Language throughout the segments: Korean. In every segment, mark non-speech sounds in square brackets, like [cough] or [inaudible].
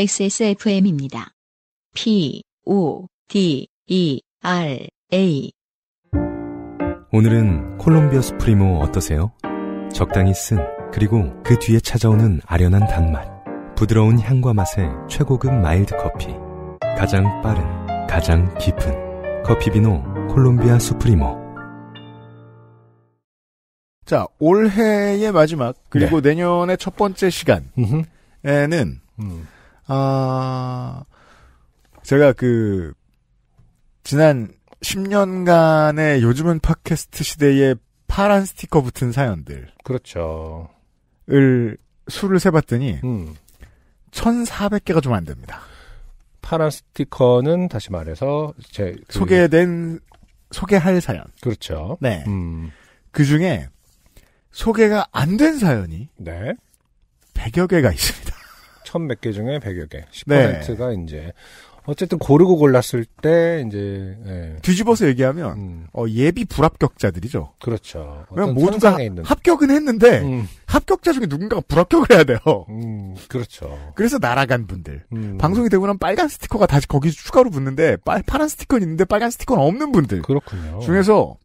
XSFM입니다. P, O, D, E, R, A. 오늘은 콜롬비아 수프리모 어떠세요? 적당히 쓴, 그리고 그 뒤에 찾아오는 아련한 단맛. 부드러운 향과 맛의 최고급 마일드 커피. 가장 빠른, 가장 깊은. 커피비노 콜롬비아 수프리모. 자, 올해의 마지막, 그리고 네. 내년의 첫 번째 시간에는, 음. 아, 제가 그, 지난 10년간의 요즘은 팟캐스트 시대에 파란 스티커 붙은 사연들. 그렇죠. 을 수를 세봤더니, 음. 1,400개가 좀 안 됩니다. 파란 스티커는 다시 말해서, 제. 그... 소개된, 소개할 사연. 그렇죠. 네. 음. 그 중에, 소개가 안 된 사연이. 네. 100여 개가 있습니다. 천몇 개 중에 백여 개. 10%가 네. 이제 어쨌든 고르고 골랐을 때 이제 네. 뒤집어서 얘기하면 음. 어, 예비 불합격자들이죠. 그렇죠. 왜냐 모두가 합격은 했는데 음. 합격자 중에 누군가가 불합격을 해야 돼요. 음, 그렇죠. 그래서 날아간 분들 음. 방송이 되고 나면 빨간 스티커가 다시 거기 추가로 붙는데 빨, 파란 스티커는 있는데 빨간 스티커는 없는 분들 그렇군요. 중에서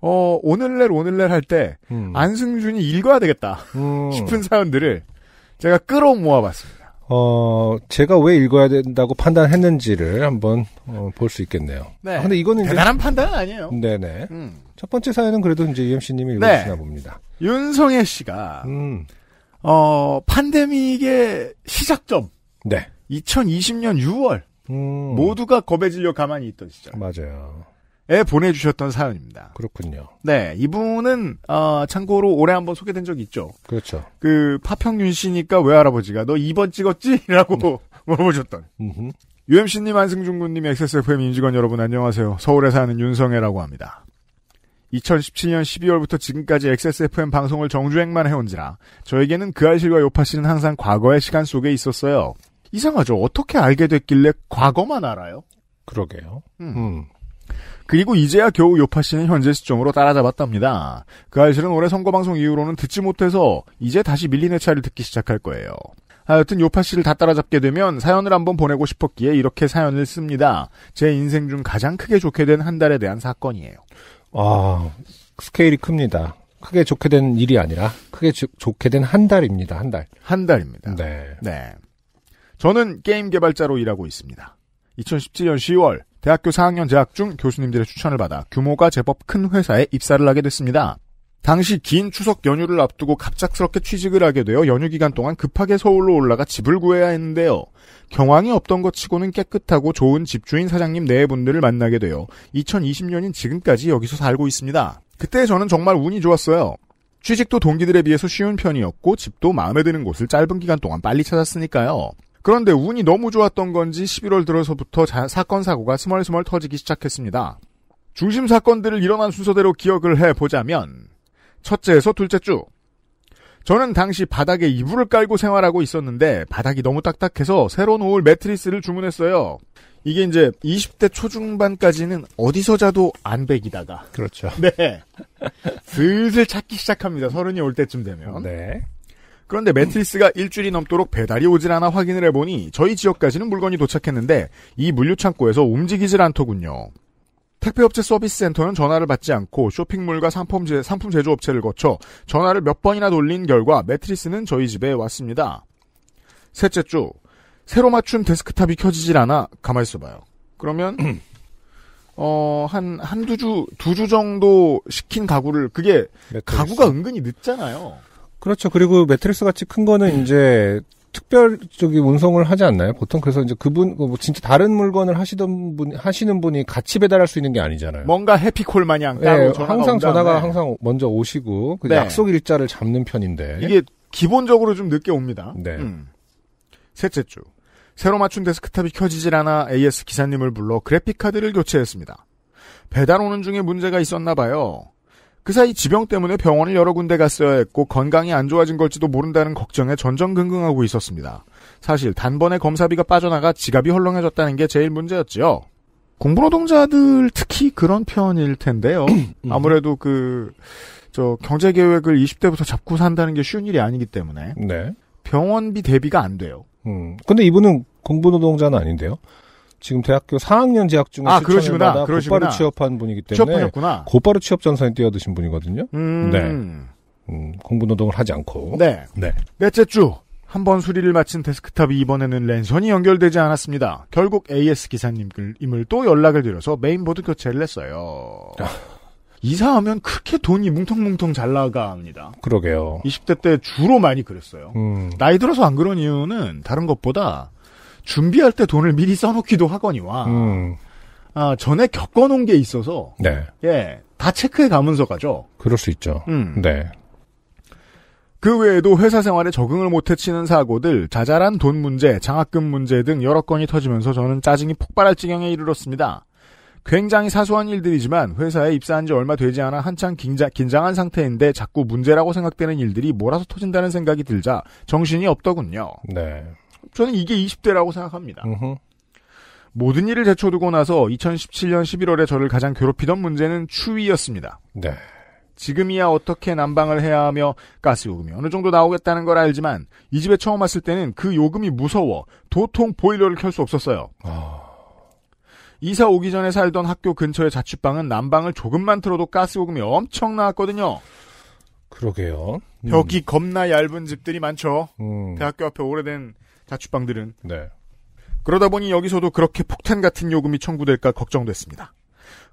어, 오늘날 오늘날 할때 음. 안승준이 읽어야 되겠다 음. [laughs] 싶은 사연들을 제가 끌어모아봤습니다. 어, 제가 왜 읽어야 된다고 판단했는지를 한번 어, 볼 수 있겠네요. 네. 아, 근데 이거는 대단한 판단은 아니에요. 네네. 음. 첫 번째 사연은 그래도 이제 UMC님이 읽으시나 네. 봅니다. 윤성애 씨가 음. 어, 판데믹의 시작점. 네. 2020년 6월. 음. 모두가 겁에 질려 가만히 있던 시절. 맞아요. 에 보내주셨던 사연입니다. 그렇군요. 네, 이분은 어, 참고로 올해 한번 소개된 적이 있죠. 그렇죠. 그 파평윤 씨니까 외할아버지가 너 2번 찍었지?라고 [laughs] 음. [laughs] 물어보셨던. UMC님, 안승준 군님, XSFM 임직원 여러분 안녕하세요. 서울에 사는 윤성애라고 합니다. 2017년 12월부터 지금까지 XSFM 방송을 정주행만 해온지라 저에게는 그 아실과 요파 씨는 항상 과거의 시간 속에 있었어요. 이상하죠. 어떻게 알게 됐길래 과거만 알아요? 그러게요. 음. 음. 그리고 이제야 겨우 요파 씨는 현재 시점으로 따라잡았답니다. 그 알실은 올해 선거방송 이후로는 듣지 못해서 이제 다시 밀린회 차를 듣기 시작할 거예요. 하여튼 요파 씨를 다 따라잡게 되면 사연을 한번 보내고 싶었기에 이렇게 사연을 씁니다. 제 인생 중 가장 크게 좋게 된 한 달에 대한 사건이에요. 아, 스케일이 큽니다. 크게 좋게 된 일이 아니라 크게 주, 좋게 된 한 달입니다. 한 달. 한 달입니다. 네. 네. 저는 게임 개발자로 일하고 있습니다. 2017년 10월 대학교 4학년 재학 중 교수님들의 추천을 받아 규모가 제법 큰 회사에 입사를 하게 됐습니다. 당시 긴 추석 연휴를 앞두고 갑작스럽게 취직을 하게 되어 연휴 기간 동안 급하게 서울로 올라가 집을 구해야 했는데요. 경황이 없던 것 치고는 깨끗하고 좋은 집주인 사장님 네 분들을 만나게 되어 2020년인 지금까지 여기서 살고 있습니다. 그때 저는 정말 운이 좋았어요. 취직도 동기들에 비해서 쉬운 편이었고 집도 마음에 드는 곳을 짧은 기간 동안 빨리 찾았으니까요. 그런데 운이 너무 좋았던 건지 11월 들어서부터 자, 사건 사고가 스멀스멀 터지기 시작했습니다. 중심 사건들을 일어난 순서대로 기억을 해보자면 첫째에서 둘째 주 저는 당시 바닥에 이불을 깔고 생활하고 있었는데 바닥이 너무 딱딱해서 새로 놓을 매트리스를 주문했어요. 이게 이제 20대 초중반까지는 어디서 자도 안배기다가 그렇죠. 네. 슬슬 찾기 시작합니다. 서른이 올 때쯤 되면. 네. 그런데 매트리스가 일주일이 넘도록 배달이 오질 않아 확인을 해보니 저희 지역까지는 물건이 도착했는데 이 물류창고에서 움직이질 않더군요. 택배업체 서비스센터는 전화를 받지 않고 쇼핑몰과 상품, 제, 상품 제조업체를 거쳐 전화를 몇 번이나 돌린 결과 매트리스는 저희 집에 왔습니다. 셋째 주, 새로 맞춘 데스크탑이 켜지질 않아 가만히 있어봐요. 그러면, [clears throat] 어, 한, 한두 주, 두 주 정도 시킨 가구를, 그게, 매트리스. 가구가 은근히 늦잖아요. 그렇죠. 그리고 매트리스 같이 큰 거는 네. 이제 특별 적인 운송을 하지 않나요? 보통 그래서 이제 그분 그 뭐 진짜 다른 물건을 하시던 분 하시는 분이 같이 배달할 수 있는 게 아니잖아요. 뭔가 해피콜 마냥 따로 네, 전화가 항상 온다. 전화가 네. 항상 먼저 오시고 그 네. 약속 일자를 잡는 편인데 이게 기본적으로 좀 늦게 옵니다. 네. 음. 셋째 주 새로 맞춘 데스크탑이 켜지질 않아 AS 기사님을 불러 그래픽 카드를 교체했습니다. 배달 오는 중에 문제가 있었나 봐요. 그 사이 지병 때문에 병원을 여러 군데 갔어야 했고 건강이 안 좋아진 걸지도 모른다는 걱정에 전전긍긍하고 있었습니다. 사실 단번에 검사비가 빠져나가 지갑이 헐렁해졌다는 게 제일 문제였죠 공부노동자들 특히 그런 편일 텐데요. [clears throat] 음. 아무래도 그, 저, 경제 계획을 20대부터 잡고 산다는 게 쉬운 일이 아니기 때문에. 네. 병원비 대비가 안 돼요. 음. 근데 이분은 공부노동자는 아닌데요. 지금 대학교 4학년 재학 중에 아, 그러시구나. 그러시구나. 곧바로 취업한 분이기 때문에 취업하셨구나. 곧바로 취업 전선에 뛰어드신 분이거든요. 음... 네. 음, 공부 노동을 하지 않고. 네. 네. 넷째 주. 한 번 수리를 마친 데스크탑이 이번에는 랜선이 연결되지 않았습니다. 결국 AS 기사님임을 또 연락을 드려서 메인보드 교체를 했어요. 아. 이사하면 그렇게 돈이 뭉텅뭉텅 잘 나갑니다. 그러게요. 20대 때 주로 많이 그랬어요. 음. 나이 들어서 안 그런 이유는 다른 것보다 준비할 때 돈을 미리 써놓기도 하거니와 음. 아, 전에 겪어놓은 게 있어서 네. 예, 다 체크해 가면서 가죠. 그럴 수 있죠. 음. 네. 그 외에도 회사 생활에 적응을 못해 치는 사고들, 자잘한 돈 문제, 장학금 문제 등 여러 건이 터지면서 저는 짜증이 폭발할 지경에 이르렀습니다. 굉장히 사소한 일들이지만 회사에 입사한 지 얼마 되지 않아 한창 긴장, 긴장한 상태인데 자꾸 문제라고 생각되는 일들이 몰아서 터진다는 생각이 들자 정신이 없더군요. 네. 저는 이게 20대라고 생각합니다. 으흠. 모든 일을 제쳐두고 나서 2017년 11월에 저를 가장 괴롭히던 문제는 추위였습니다. 네. 지금이야 어떻게 난방을 해야 하며 가스 요금이 어느 정도 나오겠다는 걸 알지만 이 집에 처음 왔을 때는 그 요금이 무서워 도통 보일러를 켤 수 없었어요. 아... 이사 오기 전에 살던 학교 근처의 자취방은 난방을 조금만 틀어도 가스 요금이 엄청 나왔거든요. 그러게요. 음. 벽이 겁나 얇은 집들이 많죠. 음. 대학교 앞에 오래된 자취방들은. 네. 그러다 보니 여기서도 그렇게 폭탄 같은 요금이 청구될까 걱정됐습니다.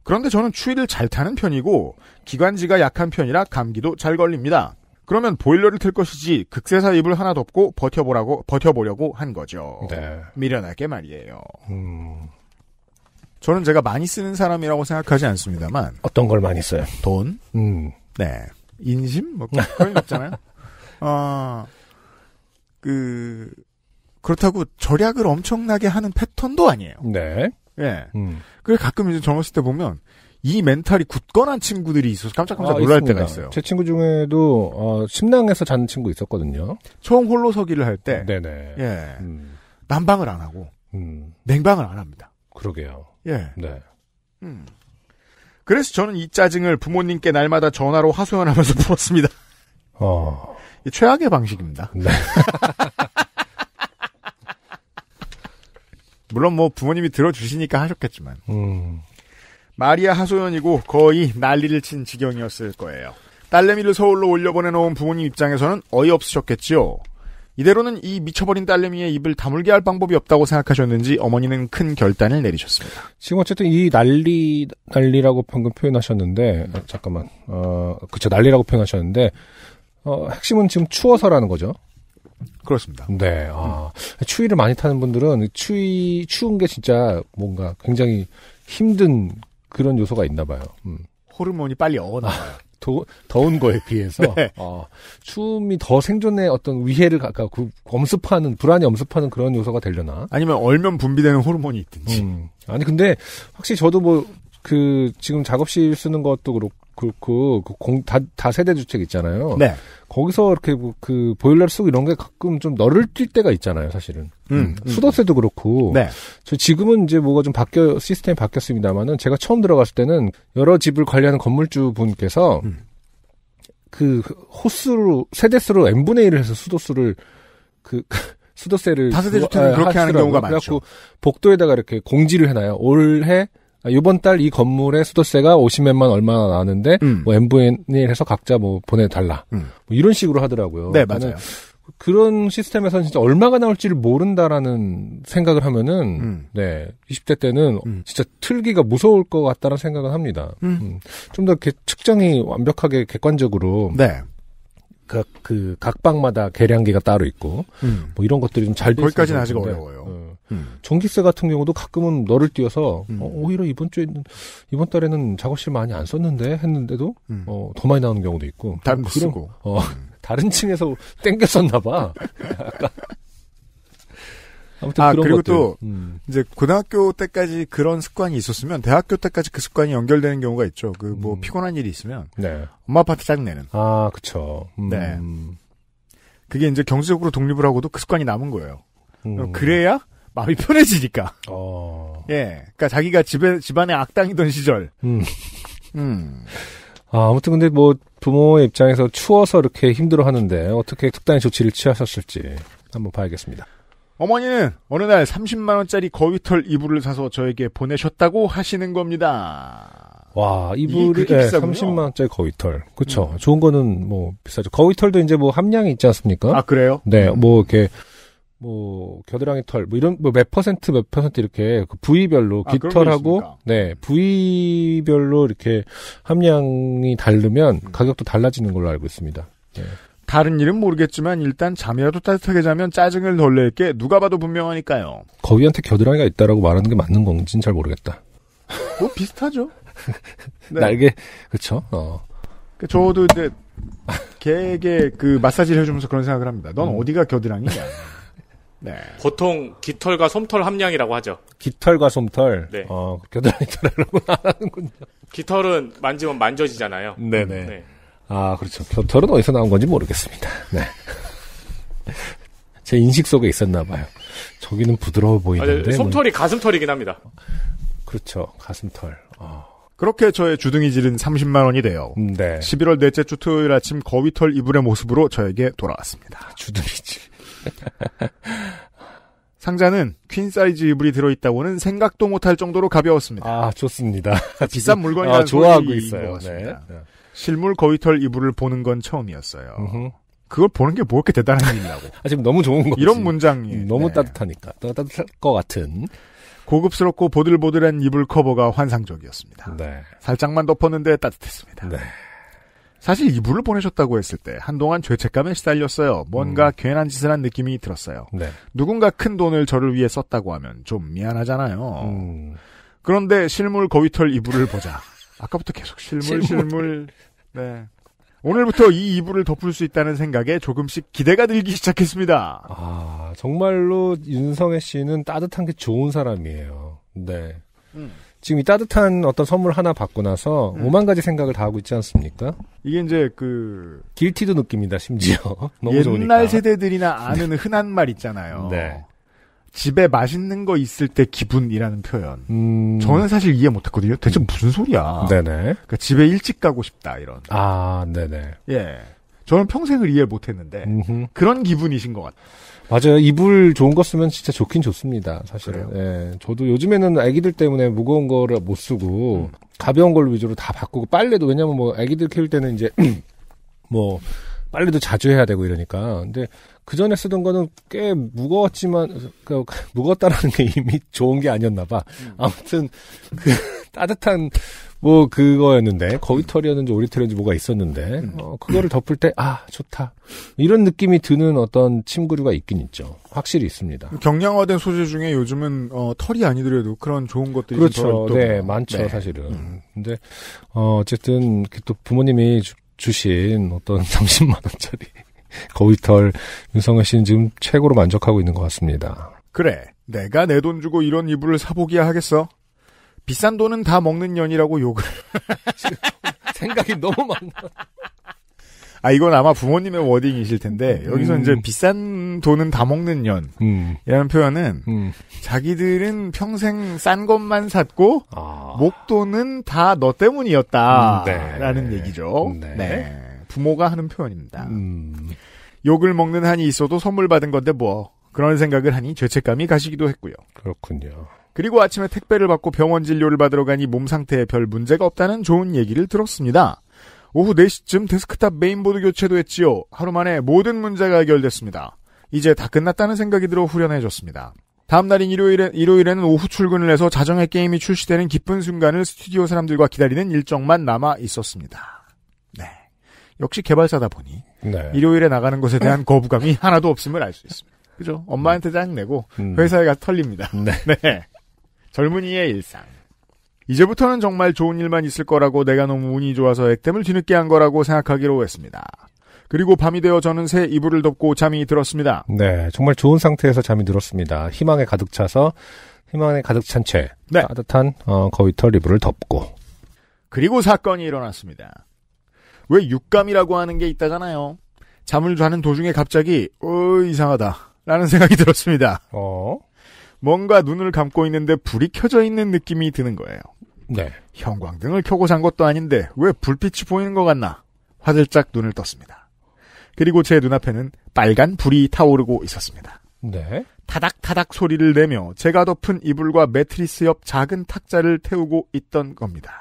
그런데 저는 추위를 잘 타는 편이고 기관지가 약한 편이라 감기도 잘 걸립니다. 그러면 보일러를 틀 것이지 극세사 이불 하나 덮고 버텨보라고 버텨보려고 한 거죠. 네. 미련하게 말이에요. 음... 저는 제가 많이 쓰는 사람이라고 생각하지 않습니다만 어떤 걸 많이 써요? 돈, 음. 네, 인심 뭐 그런 거 없잖아요. 아, [laughs] 어, 그 그렇다고 절약을 엄청나게 하는 패턴도 아니에요. 네. 예. 음. 그 가끔 이제 젊었을 때 보면 이 멘탈이 굳건한 친구들이 있어서 깜짝깜짝 아, 놀랄 아, 때가 있어요. 제 친구 중에도 어, 심낭에서 자는 친구 있었거든요. 처음 홀로서기를 할 때, 네네. 예, 음. 난방을 안 하고 음. 냉방을 안 합니다. 그러게요. 예, 네. 음. 그래서 저는 이 짜증을 부모님께 날마다 전화로 하소연하면서 [laughs] 풀었습니다. 어. 최악의 방식입니다. 네. [laughs] 물론 뭐 부모님이 들어주시니까 하셨겠지만. 음. 마리아 하소연이고 거의 난리를 친 지경이었을 거예요. 딸내미를 서울로 올려보내놓은 부모님 입장에서는 어이없으셨겠지요. 이대로는 이 미쳐버린 딸내미의 입을 다물게 할 방법이 없다고 생각하셨는지 어머니는 큰 결단을 내리셨습니다. 지금 어쨌든 이 난리 난리라고 방금 표현하셨는데 아, 잠깐만 어 그쵸 난리라고 표현하셨는데 어 핵심은 지금 추워서라는 거죠. 그렇습니다. 네. 아, 음. 추위를 많이 타는 분들은 추위 추운 게 진짜 뭔가 굉장히 힘든 그런 요소가 있나 봐요. 음. 호르몬이 빨리 어나와요. 더, 아, 더운 거에 비해서 [laughs] 네. 어, 추움이 더생존에 어떤 위해를 아까 그 엄습하는 불안이 엄습하는 그런 요소가 되려나? 아니면 얼면 분비되는 호르몬이 있든지. 음. 아니 근데 확실히 저도 뭐 그 지금 작업실 쓰는 것도 그렇고 그렇고 그공다다 그 세대 주택 있잖아요. 네. 거기서 이렇게 뭐그 그, 보일러 쓰고 이런 게 가끔 좀 너를 뛸 때가 있잖아요, 사실은. 음, 음. 음. 수도세도 그렇고. 네. 저 지금은 이제 뭐가 좀 바뀌어 시스템이 바뀌었습니다만은 제가 처음 들어갔을 때는 여러 집을 관리하는 건물주 분께서 음. 그 호수로 세대수로 n 분의 1을 해서 수도수를 그 [laughs] 수도세를 다세대 주택은 아, 그렇게 하는 경우가 많죠. 복도에다가 이렇게 공지를 해놔요. 올해 이번 아, 달이 건물의 수도세가 50몇만 얼마나 나는데 음. 뭐 MVN을 해서 각자 뭐 보내달라 음. 뭐 이런 식으로 하더라고요. 네 맞아요. 그런 시스템에서는 진짜 얼마가 나올지를 모른다라는 생각을 하면은 음. 네 20대 때는 음. 진짜 틀기가 무서울 것 같다는 생각을 합니다. 음. 음. 좀더 측정이 완벽하게 객관적으로 네. 각, 그, 각 방마다 계량기가 따로 있고, 음. 뭐 이런 것들이 좀잘돼 있어요. 거기까지는 아직 어려워요. 어. 음. 전기세 같은 경우도 가끔은 너를 뛰어서 음. 어, 오히려 이번 주에 이번 달에는 작업실 많이 안 썼는데 했는데도 음. 어, 더 많이 나오는 경우도 있고 다른 거 뭐 쓰고 어, 음. [laughs] 다른 층에서 땡겨 썼나 봐. 아무튼 아, 그런 그리고 것들. 또 음. 이제 고등학교 때까지 그런 습관이 있었으면 대학교 때까지 그 습관이 연결되는 경우가 있죠. 그뭐 음. 피곤한 일이 있으면 네. 엄마 아빠한테 짜증내는. 아, 그렇죠. 네. 그게 이제 경제적으로 독립을 하고도 그 습관이 남은 거예요. 음. 그래야 마음이 편해지니까. 어. 예. 그니까 자기가 집에, 집안에 악당이던 시절. 음. 음. 아, 아무튼 근데 뭐 부모의 입장에서 추워서 이렇게 힘들어 하는데 어떻게 특단의 조치를 취하셨을지 한번 봐야겠습니다. 어머니는 어느 날 30만원짜리 거위털 이불을 사서 저에게 보내셨다고 하시는 겁니다. 와, 이불이 네, 30만원짜리 거위털. 그쵸. 음. 좋은 거는 뭐 비싸죠. 거위털도 이제 뭐 함량이 있지 않습니까? 아, 그래요? 네, 뭐 음. 뭐 이렇게 뭐 겨드랑이 털 뭐 이런 뭐 몇 퍼센트 몇 퍼센트 이렇게 그 부위별로 아, 깃털하고 네 음. 부위별로 이렇게 함량이 다르면 음. 가격도 달라지는 걸로 알고 있습니다. 네. 다른 일은 모르겠지만 일단 잠이라도 따뜻하게 자면 짜증을 덜 낼 게 누가 봐도 분명하니까요. 거위한테 겨드랑이가 있다라고 말하는 게 맞는 건지는 잘 모르겠다. 뭐 비슷하죠. 네. [laughs] 날개 그쵸. 어. 그 저도 이제 음. 개에게 그 마사지를 해주면서 그런 생각을 합니다. 넌 음. 어디가 겨드랑이야? 네. 보통 깃털과 솜털 함량이라고 하죠. 깃털과 솜털. 네. 어, 겨드랑이 털이라고 [laughs] 하는군요. 깃털은 만지면 만져지잖아요. 네네. 네. 네. 아 그렇죠. 겨털은 어디서 나온 건지 모르겠습니다. 네. [laughs] 제 인식 속에 있었나 봐요. 저기는 부드러워 아, 네. 보이는데. 아, 솜털이 뭐... 가슴털이긴 합니다. 그렇죠. 가슴털. 어. 그렇게 저의 주둥이질은 30만 원이 돼요. 음, 네. 11월 넷째 주 토요일 아침 거위털 이불의 모습으로 저에게 돌아왔습니다. 주둥이질. [laughs] 상자는 퀸 사이즈 이불이 들어있다고는 생각도 못할 정도로 가벼웠습니다. 아 좋습니다. [laughs] 비싼 물건이라 아, 좋아하고 있어요. 네, 네. 실물 거위털 이불을 보는 건 처음이었어요. 으흠. 그걸 보는 게 뭐 그렇게 대단한 일이라고. [laughs] 아, 지금 너무 좋은 거 이런 문장이. 음, 너무 네. 따뜻하니까. 따뜻할 것 같은. 고급스럽고 보들보들한 이불 커버가 환상적이었습니다. 네. 살짝만 덮었는데 따뜻했습니다. 네. 사실 이불을 보내셨다고 했을 때 한동안 죄책감에 시달렸어요. 뭔가 음. 괜한 짓을 한 느낌이 들었어요. 네. 누군가 큰 돈을 저를 위해 썼다고 하면 좀 미안하잖아요. 음. 그런데 실물 거위털 이불을 보자. 아까부터 계속 실물, 실물. 네. 오늘부터 이 이불을 덮을 수 있다는 생각에 조금씩 기대가 들기 시작했습니다. 아, 정말로 윤성애 씨는 따뜻한 게 좋은 사람이에요. 네. 음. 지금 이 따뜻한 어떤 선물 하나 받고 나서 음. 오만 가지 생각을 다 하고 있지 않습니까? 이게 이제 그길티도 느낌이다 심지어 [laughs] 너무 옛날 좋으니까. 세대들이나 아는 네. 흔한 말 있잖아요. 네. 집에 맛있는 거 있을 때 기분이라는 표현. 음... 저는 사실 이해 못했거든요. 대체 음. 무슨 소리야? 네네. 그러니까 집에 일찍 가고 싶다 이런. 아 네네. 예. 저는 평생을 이해 못했는데 그런 기분이신 것 같아요. 맞아요. 이불 좋은 거 쓰면 진짜 좋긴 좋습니다. 사실은. 그래요? 예. 저도 요즘에는 아기들 때문에 무거운 거를 못 쓰고 음. 가벼운 걸 위주로 다 바꾸고 빨래도 왜냐면 뭐 아기들 키울 때는 이제 [clears throat] 뭐 빨래도 자주 해야 되고 이러니까. 근데 그 전에 쓰던 거는 꽤 무거웠지만 그 무거웠다라는 게 이미 좋은 게 아니었나 봐. 음. 아무튼 그 [laughs] 따뜻한 뭐 그거였는데 거위 털이었는지 오리 털이었는지 뭐가 있었는데 음. 어, 그거를 덮을 때 아 좋다 이런 느낌이 드는 어떤 침구류가 있긴 있죠 확실히 있습니다 경량화된 소재 중에 요즘은 어, 털이 아니더라도 그런 좋은 것들이 그렇죠 네 많죠 네. 사실은 음. 근데 어, 어쨌든 또 부모님이 주, 주신 어떤 30만 원짜리 거위털 윤성현 씨는 지금 최고로 만족하고 있는 것 같습니다 그래 내가 내 돈 주고 이런 이불을 사보기야 하겠어 비싼 돈은 다 먹는 년이라고 욕을. [laughs] 생각이 너무 많다. 아, 이건 아마 부모님의 워딩이실 텐데, 여기서 음. 이제 비싼 돈은 다 먹는 년. 음. 이라는 표현은, 음. 자기들은 평생 싼 것만 샀고, 아. 목돈은 다 너 때문이었다. 음, 네. 라는 얘기죠. 네. 네. 부모가 하는 표현입니다. 음. 욕을 먹는 한이 있어도 선물 받은 건데 뭐. 그런 생각을 하니 죄책감이 가시기도 했고요. 그렇군요. 그리고 아침에 택배를 받고 병원 진료를 받으러 가니 몸 상태에 별 문제가 없다는 좋은 얘기를 들었습니다. 오후 4시쯤 데스크탑 메인보드 교체도 했지요. 하루 만에 모든 문제가 해결됐습니다. 이제 다 끝났다는 생각이 들어 후련해졌습니다. 다음 날인 일요일에, 일요일에는 오후 출근을 해서 자정에 게임이 출시되는 기쁜 순간을 스튜디오 사람들과 기다리는 일정만 남아 있었습니다. 네. 역시 개발사다 보니 네. 일요일에 나가는 것에 대한 거부감이 하나도 없음을 알 수 있습니다. 그죠? 엄마한테 짜내고 음. 회사에 가서 털립니다. 네. [laughs] 네. 젊은이의 일상. 이제부터는 정말 좋은 일만 있을 거라고 내가 너무 운이 좋아서 액땜을 뒤늦게 한 거라고 생각하기로 했습니다. 그리고 밤이 되어 저는 새 이불을 덮고 잠이 들었습니다. 네, 정말 좋은 상태에서 잠이 들었습니다. 희망에 가득 차서 희망에 가득 찬채 네. 따뜻한 어, 거위털 이불을 덮고 그리고 사건이 일어났습니다. 왜 육감이라고 하는 게 있다잖아요. 잠을 자는 도중에 갑자기 어 이상하다라는 생각이 들었습니다. 어? 뭔가 눈을 감고 있는데 불이 켜져 있는 느낌이 드는 거예요. 네. 형광등을 켜고 잔 것도 아닌데 왜 불빛이 보이는 것 같나? 화들짝 눈을 떴습니다. 그리고 제 눈앞에는 빨간 불이 타오르고 있었습니다. 네. 타닥타닥 소리를 내며 제가 덮은 이불과 매트리스 옆 작은 탁자를 태우고 있던 겁니다.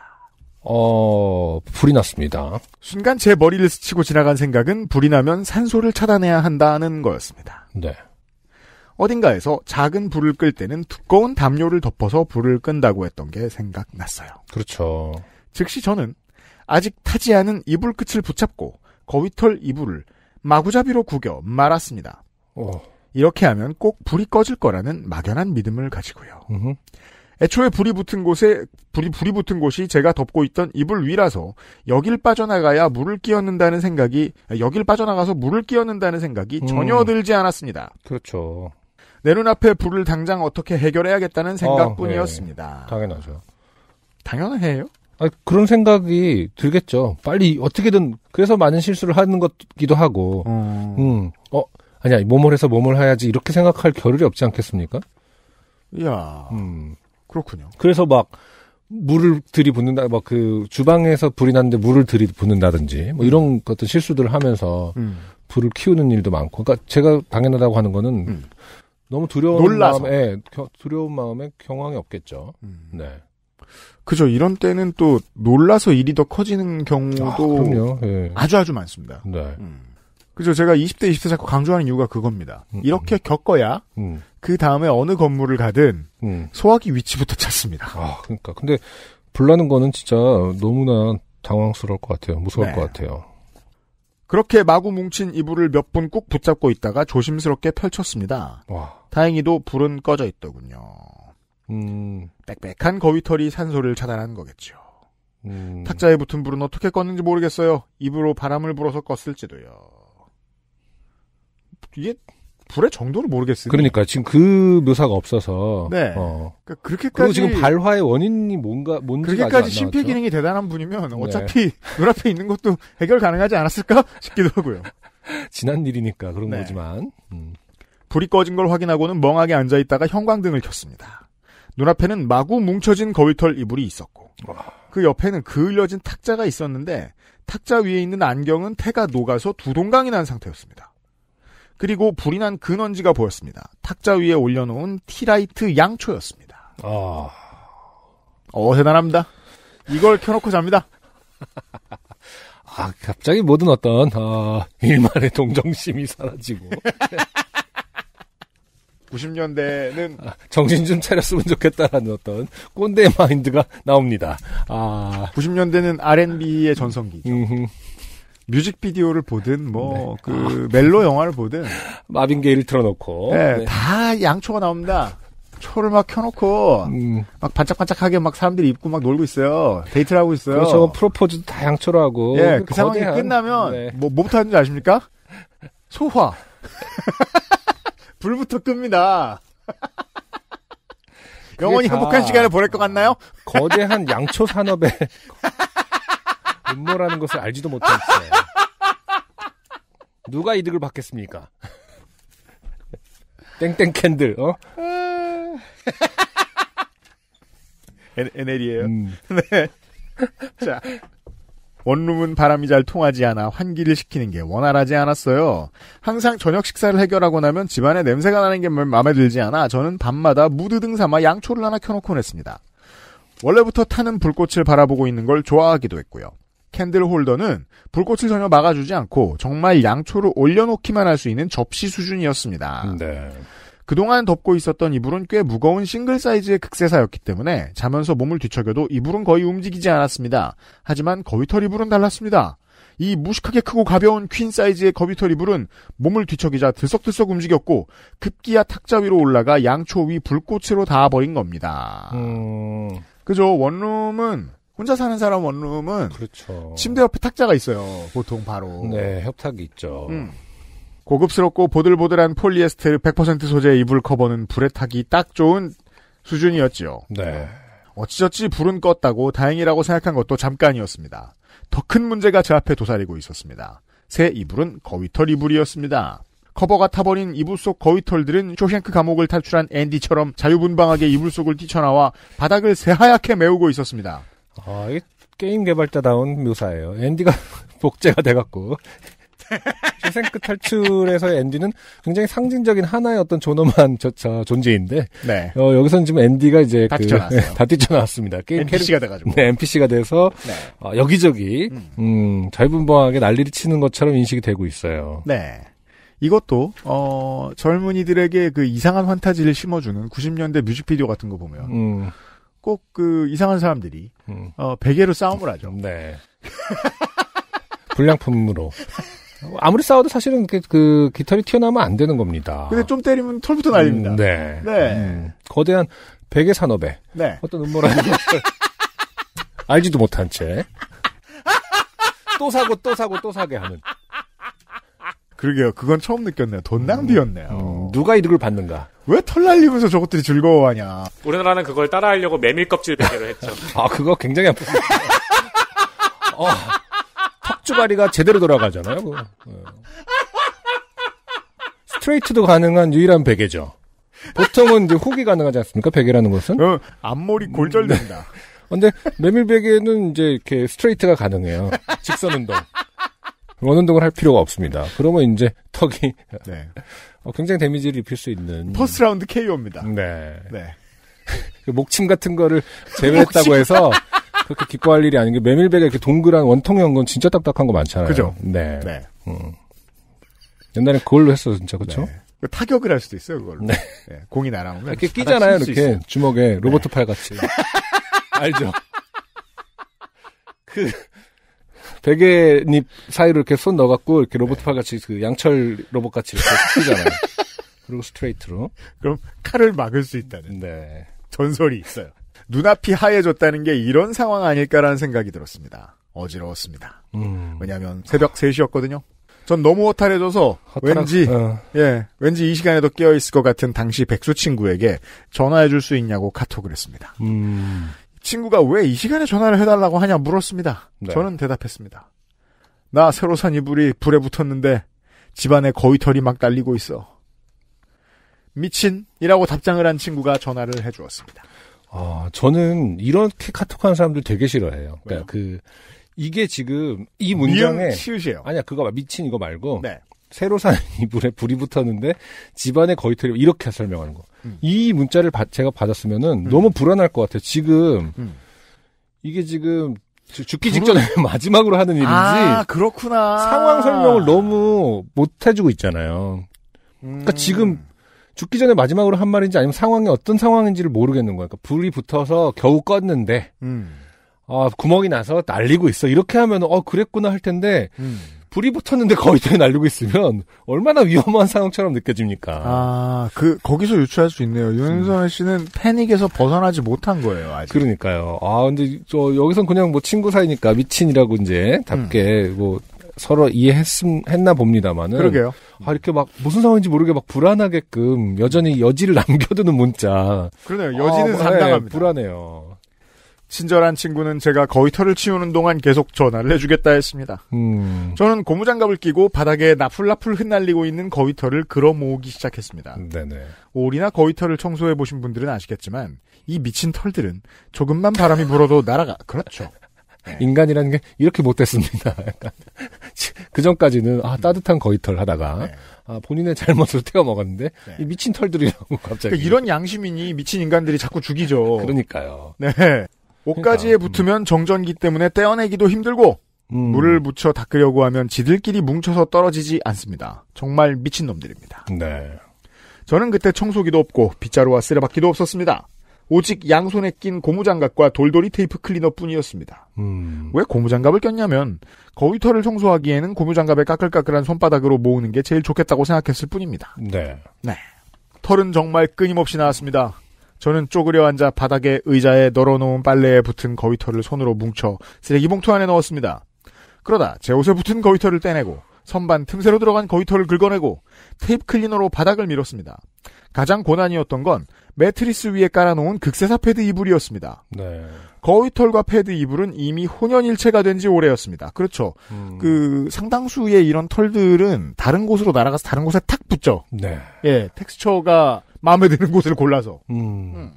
어, 불이 났습니다. 순간 제 머리를 스치고 지나간 생각은 불이 나면 산소를 차단해야 한다는 거였습니다. 네. 어딘가에서 작은 불을 끌 때는 두꺼운 담요를 덮어서 불을 끈다고 했던 게 생각났어요. 그렇죠. 즉시 저는 아직 타지 않은 이불 끝을 붙잡고 거위털 이불을 마구잡이로 구겨 말았습니다. 오. 어. 이렇게 하면 꼭 불이 꺼질 거라는 막연한 믿음을 가지고요. 으흠. 애초에 불이 붙은 곳에 불이 불이 붙은 곳이 제가 덮고 있던 이불 위라서 여길 빠져나가야 물을 끼얹는다는 생각이 여길 빠져나가서 물을 끼얹는다는 생각이 음. 전혀 들지 않았습니다. 그렇죠. 내 눈앞에 불을 당장 어떻게 해결해야겠다는 어, 생각뿐이었습니다. 아, 네. 당연하죠. 당연해요? 아, 그런 생각이 들겠죠. 빨리 어떻게든 그래서 많은 실수를 하는 것기도 하고, 음, 음어 아니야 뭐뭘 해서 뭐뭘 해야지 이렇게 생각할 겨를이 없지 않겠습니까? 이야, 음. 그렇군요. 그래서 막 물을 들이붓는다, 막 그 주방에서 불이 났는데 물을 들이붓는다든지 뭐 이런 어떤 음. 실수들을 하면서 음. 불을 키우는 일도 많고, 그러니까 제가 당연하다고 하는 거는 음. 너무 두려운 놀라서. 마음에 겨, 두려운 마음에 경황이 없겠죠. 음. 네. 그죠. 이런 때는 또 놀라서 일이 더 커지는 경우도 아, 예. 주 아주 많습니다. 네. 음. 그죠. 제가 20대, 20대 자꾸 강조하는 이유가 그겁니다. 음, 이렇게 음. 겪어야 음. 그 다음에 어느 건물을 가든 음. 소화기 위치부터 찾습니다. 아, 그러니까 근데 불나는 거는 진짜 너무나 당황스러울 것 같아요. 무서울 네. 것 같아요. 그렇게 마구 뭉친 이불을 몇 분 꾹 붙잡고 있다가 조심스럽게 펼쳤습니다. 와. 다행히도 불은 꺼져 있더군요. 음. 빽빽한 거위털이 산소를 차단한 거겠죠. 음. 탁자에 붙은 불은 어떻게 껐는지 모르겠어요. 입으로 바람을 불어서 껐을지도요. 이게 불의 정도는모르겠어요 그러니까 지금 그 묘사가 없어서 네. 어. 그러니까 그렇게까지 지금 발화의 원인이 뭔가 뭔지 그렇게까지 심폐 기능이 대단한 분이면 네. 어차피 네. [laughs] 눈앞에 있는 것도 해결 가능하지 않았을까 [laughs] 싶기도 하고요. [laughs] 지난 일이니까 그런 네. 거지만 음. 불이 꺼진 걸 확인하고는 멍하게 앉아 있다가 형광등을 켰습니다. 눈앞에는 마구 뭉쳐진 거위털 이불이 있었고 그 옆에는 그을려진 탁자가 있었는데 탁자 위에 있는 안경은 태가 녹아서 두동강이 난 상태였습니다. 그리고 불이 난 근원지가 보였습니다. 탁자 위에 올려놓은 티라이트 양초였습니다. 아. 어, 대단합니다. 이걸 켜놓고 잡니다. [laughs] 아, 갑자기 모든 어떤, 어, 일만의 동정심이 사라지고. 90년대는. [laughs] 아, 정신 좀 차렸으면 좋겠다라는 어떤 꼰대 마인드가 나옵니다. 아. 90년대는 R&B의 전성기죠. 뮤직비디오를 보든 뭐그 네. 그 아. 멜로 영화를 보든 마빈 게이를 틀어놓고 네, 네. 다 양초가 나옵니다. 초를 막 켜놓고 음. 막 반짝반짝하게 막 사람들이 입고 막 놀고 있어요. 데이트를 하고 있어요. 그렇죠. 프로포즈도 다 양초로 하고. 예, 그, 그 상황이 끝나면 네. 뭐 뭐부터 하는지 아십니까? 소화. [laughs] 불부터 끕니다. 영원히 행복한 시간을 보낼 것 같나요? 거대한 양초 산업에 [laughs] 음모라는 것을 알지도 못한 했요 누가 이득을 받겠습니까? [laughs] 땡땡 캔들 어? NL이에요. 음. [laughs] 네. 자. 원룸은 바람이 잘 통하지 않아 환기를 시키는 게 원활하지 않았어요. 항상 저녁 식사를 해결하고 나면 집안에 냄새가 나는 게 마음에 들지 않아 저는 밤마다 무드 등 삼아 양초를 하나 켜놓곤 했습니다. 원래부터 타는 불꽃을 바라보고 있는 걸 좋아하기도 했고요. 캔들 홀더는 불꽃을 전혀 막아주지 않고 정말 양초를 올려놓기만 할 수 있는 접시 수준이었습니다. 네. 그동안 덮고 있었던 이불은 꽤 무거운 싱글 사이즈의 극세사였기 때문에 자면서 몸을 뒤척여도 이불은 거의 움직이지 않았습니다. 하지만 거위털 이불은 달랐습니다. 이 무식하게 크고 가벼운 퀸 사이즈의 거위털 이불은 몸을 뒤척이자 들썩들썩 움직였고 급기야 탁자 위로 올라가 양초 위 불꽃으로 닿아버린 겁니다. 음... 그죠 원룸은 혼자 사는 사람 원룸은 그렇죠. 침대 옆에 탁자가 있어요. 보통 바로. 네, 협탁이 있죠. 음. 고급스럽고 보들보들한 폴리에스테르 100% 소재 이불 커버는 불에 타기 딱 좋은 수준이었지요. 네. 어찌저찌 불은 껐다고 다행이라고 생각한 것도 잠깐이었습니다. 더 큰 문제가 제 앞에 도사리고 있었습니다. 새 이불은 거위털 이불이었습니다. 커버가 타버린 이불 속 거위털들은 쇼생크 감옥을 탈출한 앤디처럼 자유분방하게 이불 속을 뛰쳐나와 바닥을 새하얗게 메우고 있었습니다. 아, 이게 임 개발자다운 묘사예요. 앤디가 [laughs] 복제가 돼갖고. 재생크 탈출에서의 앤디는 굉장히 상징적인 하나의 어떤 존엄한 저, 저 존재인데 네. 어, 여기서는 지금 앤디가 이제 다 그, 뛰쳐나왔어요. [laughs] 다 뛰쳐나왔습니다. 게임 NPC가 캐릭... 돼가지고 네, NPC가 돼서 네. 어, 여기저기 음. 자유분방하게 음, 난리를 치는 것처럼 인식이 되고 있어요. 네. 이것도 어, 젊은이들에게 그 이상한 환타지를 심어주는 90년대 뮤직비디오 같은 거 보면 음. 꼭그 이상한 사람들이 음. 어, 베개로 싸움을 하죠. [laughs] 네. 불량품으로. 아무리 싸워도 사실은 그, 그 깃털이 튀어나오면 안 되는 겁니다. 근데 좀 때리면 털부터 날립니다. 음, 네. 네. 음, 거대한 베개 산업에 네. 어떤 음모라는 것을 [laughs] 알지도 못한 채 또 사고 또 사고 또 사게 하는. 그러게요. 그건 처음 느꼈네요. 돈 낭비였네요. 음. 누가 이득을 받는가? 왜 털 날리면서 저것들이 즐거워하냐? 우리나라는 그걸 따라하려고 메밀 껍질 베개로 했죠. 아 그거 굉장히 아프. 어, 턱주발이가 제대로 돌아가잖아요. 그 스트레이트도 가능한 유일한 베개죠. 보통은 이제 혹이 가능하지 않습니까? 베개라는 것은? 어, 앞머리 골절된다. 어, 근데 메밀 베개는 이제 이렇게 스트레이트가 가능해요. 직선 운동. 원 운동을 할 필요가 없습니다. 그러면 이제 턱이 네. 어, 굉장히 데미지를 입힐 수 있는 퍼스트 라운드 KO입니다. 네. 네. [laughs] 그 목침 같은 거를 제외했다고 해서 그렇게 기뻐할 일이 아닌 게 메밀백에 이렇게 동그란 원통형 건 진짜 딱딱한 거 많잖아요. 그죠? 네. 네. 음. 옛날에 그걸로 했어 진짜 그렇죠? 네. 그 타격을 할 수도 있어요 그걸로. 네. 네. 공이 날아오면 이렇게 끼잖아요 이렇게 주먹에 로버트 네. 팔 같이. [laughs] 알죠? [laughs] 그 베개잎 사이로 이렇게 손 넣어갖고 이렇게 로봇팔 같이 그 양철 로봇 같이 이렇게 쓰잖아요. [laughs] 그리고 스트레이트로. 그럼 칼을 막을 수 있다는 네. 전설이 있어요. 눈앞이 하얘졌다는 게 이런 상황 아닐까라는 생각이 들었습니다. 어지러웠습니다. 음. 왜냐하면 새벽 3시였거든요. 전 너무 허탈해져서 허탈한, 왠지 어. 예 왠지 이 시간에도 깨어 있을 것 같은 당시 백수 친구에게 전화해 줄 수 있냐고 카톡을 했습니다. 음. 친구가 왜 이 시간에 전화를 해달라고 하냐 물었습니다. 네. 저는 대답했습니다. 나 새로 산 이불이 불에 붙었는데 집안에 거위 털이 막 날리고 있어. 미친이라고 답장을 한 친구가 전화를 해주었습니다. 아, 저는 이렇게 카톡하는 사람들 되게 싫어해요. 그러니까 왜요? 그 이게 지금 이 문장에 치우시에요 아니야 그거 미친 이거 말고 네. 새로 산 [laughs] 이불에 불이 붙었는데 집안에 거의 털이 이렇게 설명하는 거. 이 문자를 바, 제가 받았으면은 음. 너무 불안할 것 같아요. 지금 음. 이게 지금 죽기 직전에 [laughs] 마지막으로 하는 일인지 아, 그렇구나. 상황 설명을 너무 못 해주고 있잖아요. 그러니까 음. 지금 죽기 전에 마지막으로 한 말인지 아니면 상황이 어떤 상황인지를 모르겠는 거예요. 그러니까 불이 붙어서 겨우 껐는데 음. 아, 구멍이 나서 날리고 있어. 이렇게 하면, 어, 그랬구나 할 텐데, 음. 불이 붙었는데 거의다 날리고 있으면 얼마나 위험한 상황처럼 느껴집니까? 아, 그 거기서 유추할 수 있네요. 윤선 아 씨는 패닉에서 벗어나지 못한 거예요, 아직. 그러니까요. 아, 근데 저 여기선 그냥 뭐 친구 사이니까 미친이라고 이제 답게 음. 뭐 서로 이해했음 했나 봅니다만은 그러게요. 아 이렇게 막 무슨 상황인지 모르게 막 불안하게끔 여전히 여지를 [laughs] 남겨두는 문자. 그러네요. 여지는 아, 뭐, 상당합니다. 네, 불안해요. 친절한 친구는 제가 거의 털을 치우는 동안 계속 전화를 해주겠다 했습니다. 음. 저는 고무장갑을 끼고 바닥에 나풀나풀 흩날리고 있는 거위털을 걸어 모으기 시작했습니다. 네네. 오리나 거위털을 청소해 보신 분들은 아시겠지만 이 미친 털들은 조금만 바람이 불어도 날아가 그렇죠. 네. 인간이라는 게 이렇게 못됐습니다. 그 전까지는 아, 따뜻한 거위털 하다가 네. 아, 본인의 잘못으로 태워 먹었는데 네. 미친 털들이라고 그러니까 갑자기 그러니까 이런 양심이니 미친 인간들이 자꾸 죽이죠. 그러니까요. 네. 옷가지에 그러니까, 붙으면 정전기 때문에 떼어내기도 힘들고 음. 물을 묻혀 닦으려고 하면 지들끼리 뭉쳐서 떨어지지 않습니다. 정말 미친놈들입니다. 네. 저는 그때 청소기도 없고 빗자루와 쓰레받기도 없었습니다. 오직 양손에 낀 고무장갑과 돌돌이 테이프 클리너 뿐이었습니다. 음. 왜 고무장갑을 꼈냐면 거위털을 청소하기에는 고무장갑에 까끌까끌한 손바닥으로 모으는 게 제일 좋겠다고 생각했을 뿐입니다. 네. 네. 털은 정말 끊임없이 나왔습니다. 저는 쪼그려 앉아 바닥에 의자에 널어놓은 빨래에 붙은 거위털을 손으로 뭉쳐 쓰레기 봉투 안에 넣었습니다. 그러다 제 옷에 붙은 거위털을 떼내고 선반 틈새로 들어간 거위털을 긁어내고 테이프 클리너로 바닥을 밀었습니다. 가장 고난이었던 건 매트리스 위에 깔아놓은 극세사 패드 이불이었습니다. 네. 거위털과 패드 이불은 이미 혼연일체가 된 지 오래였습니다. 그렇죠. 음. 그 상당수의 이런 털들은 다른 곳으로 날아가서 다른 곳에 탁 붙죠. 네. 예, 텍스처가 마음에 드는 곳을 골라서. 음. 음.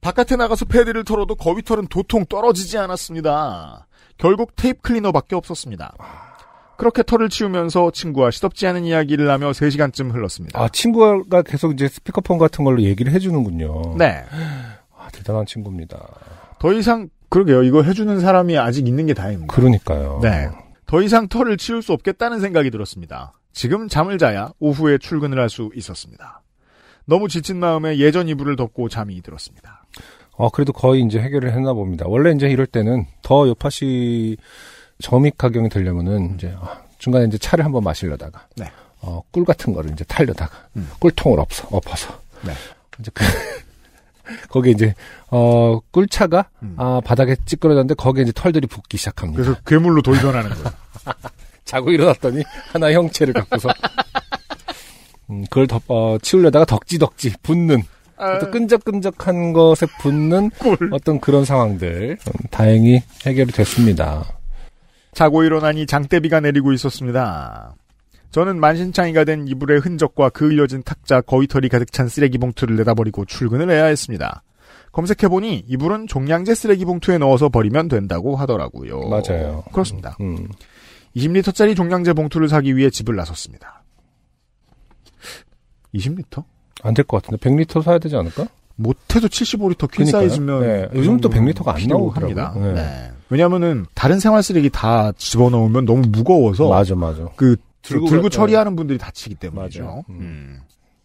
바깥에 나가서 패드를 털어도 거위털은 도통 떨어지지 않았습니다. 결국 테이프 클리너밖에 없었습니다. 아. 그렇게 털을 치우면서 친구와 시덥지 않은 이야기를 하며 3시간쯤 흘렀습니다. 아, 친구가 계속 이제 스피커폰 같은 걸로 얘기를 해주는군요. 네. 아, 대단한 친구입니다. 더 이상, 그러게요. 이거 해주는 사람이 아직 있는 게 다행입니다. 그러니까요. 네. 더 이상 털을 치울 수 없겠다는 생각이 들었습니다. 지금 잠을 자야 오후에 출근을 할 수 있었습니다. 너무 지친 마음에 예전 이불을 덮고 잠이 들었습니다. 어, 그래도 거의 이제 해결을 했나 봅니다. 원래 이제 이럴 때는 더 요파시 점입 가경이 되려면은 이제 아, 중간에 이제 차를 한번 마시려다가 네. 어, 꿀 같은 거를 이제 탈려다가 음. 꿀통을 엎서 엎어서 네. 이제 그 [laughs] 거기 이제 어 꿀차가 음. 아 바닥에 찌그러졌는데 거기에 이제 털들이 붙기 시작합니다. 그래서 괴물로 돌변하는 거예요. [laughs] 자고 일어났더니 하나 형체를 갖고서 음, 그걸 덮, 어, 치우려다가 덕지덕지 붙는 또 끈적끈적한 것에 붙는 꿀. [laughs] 어떤 그런 상황들 음, 다행히 해결이 됐습니다. 자고 일어나니 장대비가 내리고 있었습니다. 저는 만신창이가 된 이불의 흔적과 그을려진 탁자, 거위털이 가득 찬 쓰레기 봉투를 내다버리고 출근을 해야 했습니다. 검색해보니 이불은 종량제 쓰레기 봉투에 넣어서 버리면 된다고 하더라고요. 맞아요. 그렇습니다. 음, 음. 20리터짜리 종량제 봉투를 사기 위해 집을 나섰습니다. 20리터? 안 될 것 같은데 100리터 사야 되지 않을까? 못해도 75리터 퀸 사이즈면 네. 요즘 또 100리터가 안 나오더라고요. 네. 네. 왜냐하면은 다른 생활 쓰레기 다 집어넣으면 너무 무거워서 맞아 맞아. 그 들고, 들고 처리하는 분들이 다치기 때문이죠. 음.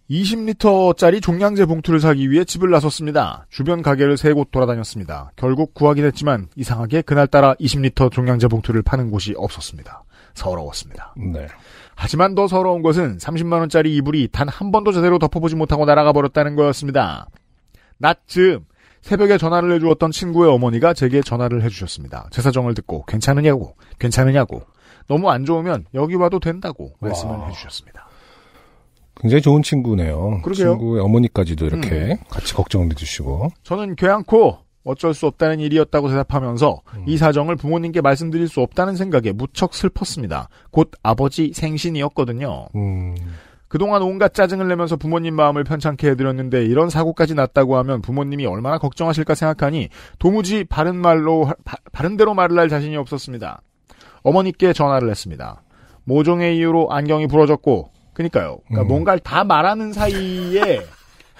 20리터짜리 음. 종량제 봉투를 사기 위해 집을 나섰습니다. 주변 가게를 세 곳 돌아다녔습니다. 결국 구하긴 했지만 이상하게 그날따라 20리터 종량제 봉투를 파는 곳이 없었습니다. 서러웠습니다. 네. 하지만 더 서러운 것은 30만원짜리 이불이 단 한 번도 제대로 덮어보지 못하고 날아가 버렸다는 거였습니다. 낮쯤 새벽에 전화를 해주었던 친구의 어머니가 제게 전화를 해주셨습니다. 제 사정을 듣고 괜찮으냐고 괜찮으냐고 너무 안 좋으면 여기 와도 된다고 말씀을 와. 해주셨습니다. 굉장히 좋은 친구네요. 그러게요. 친구의 어머니까지도 이렇게 음. 같이 걱정을 해주시고. 저는 괴양코 어쩔 수 없다는 일이었다고 대답하면서 음. 이 사정을 부모님께 말씀드릴 수 없다는 생각에 무척 슬펐습니다. 곧 아버지 생신이었거든요. 음. 그동안 온갖 짜증을 내면서 부모님 마음을 편찮게 해드렸는데 이런 사고까지 났다고 하면 부모님이 얼마나 걱정하실까 생각하니 도무지 바른 말로 바, 바른대로 말을 할 자신이 없었습니다. 어머니께 전화를 했습니다. 모종의 이유로 안경이 부러졌고 그니까요. 그러니까 음. 뭔가를 다 말하는 사이에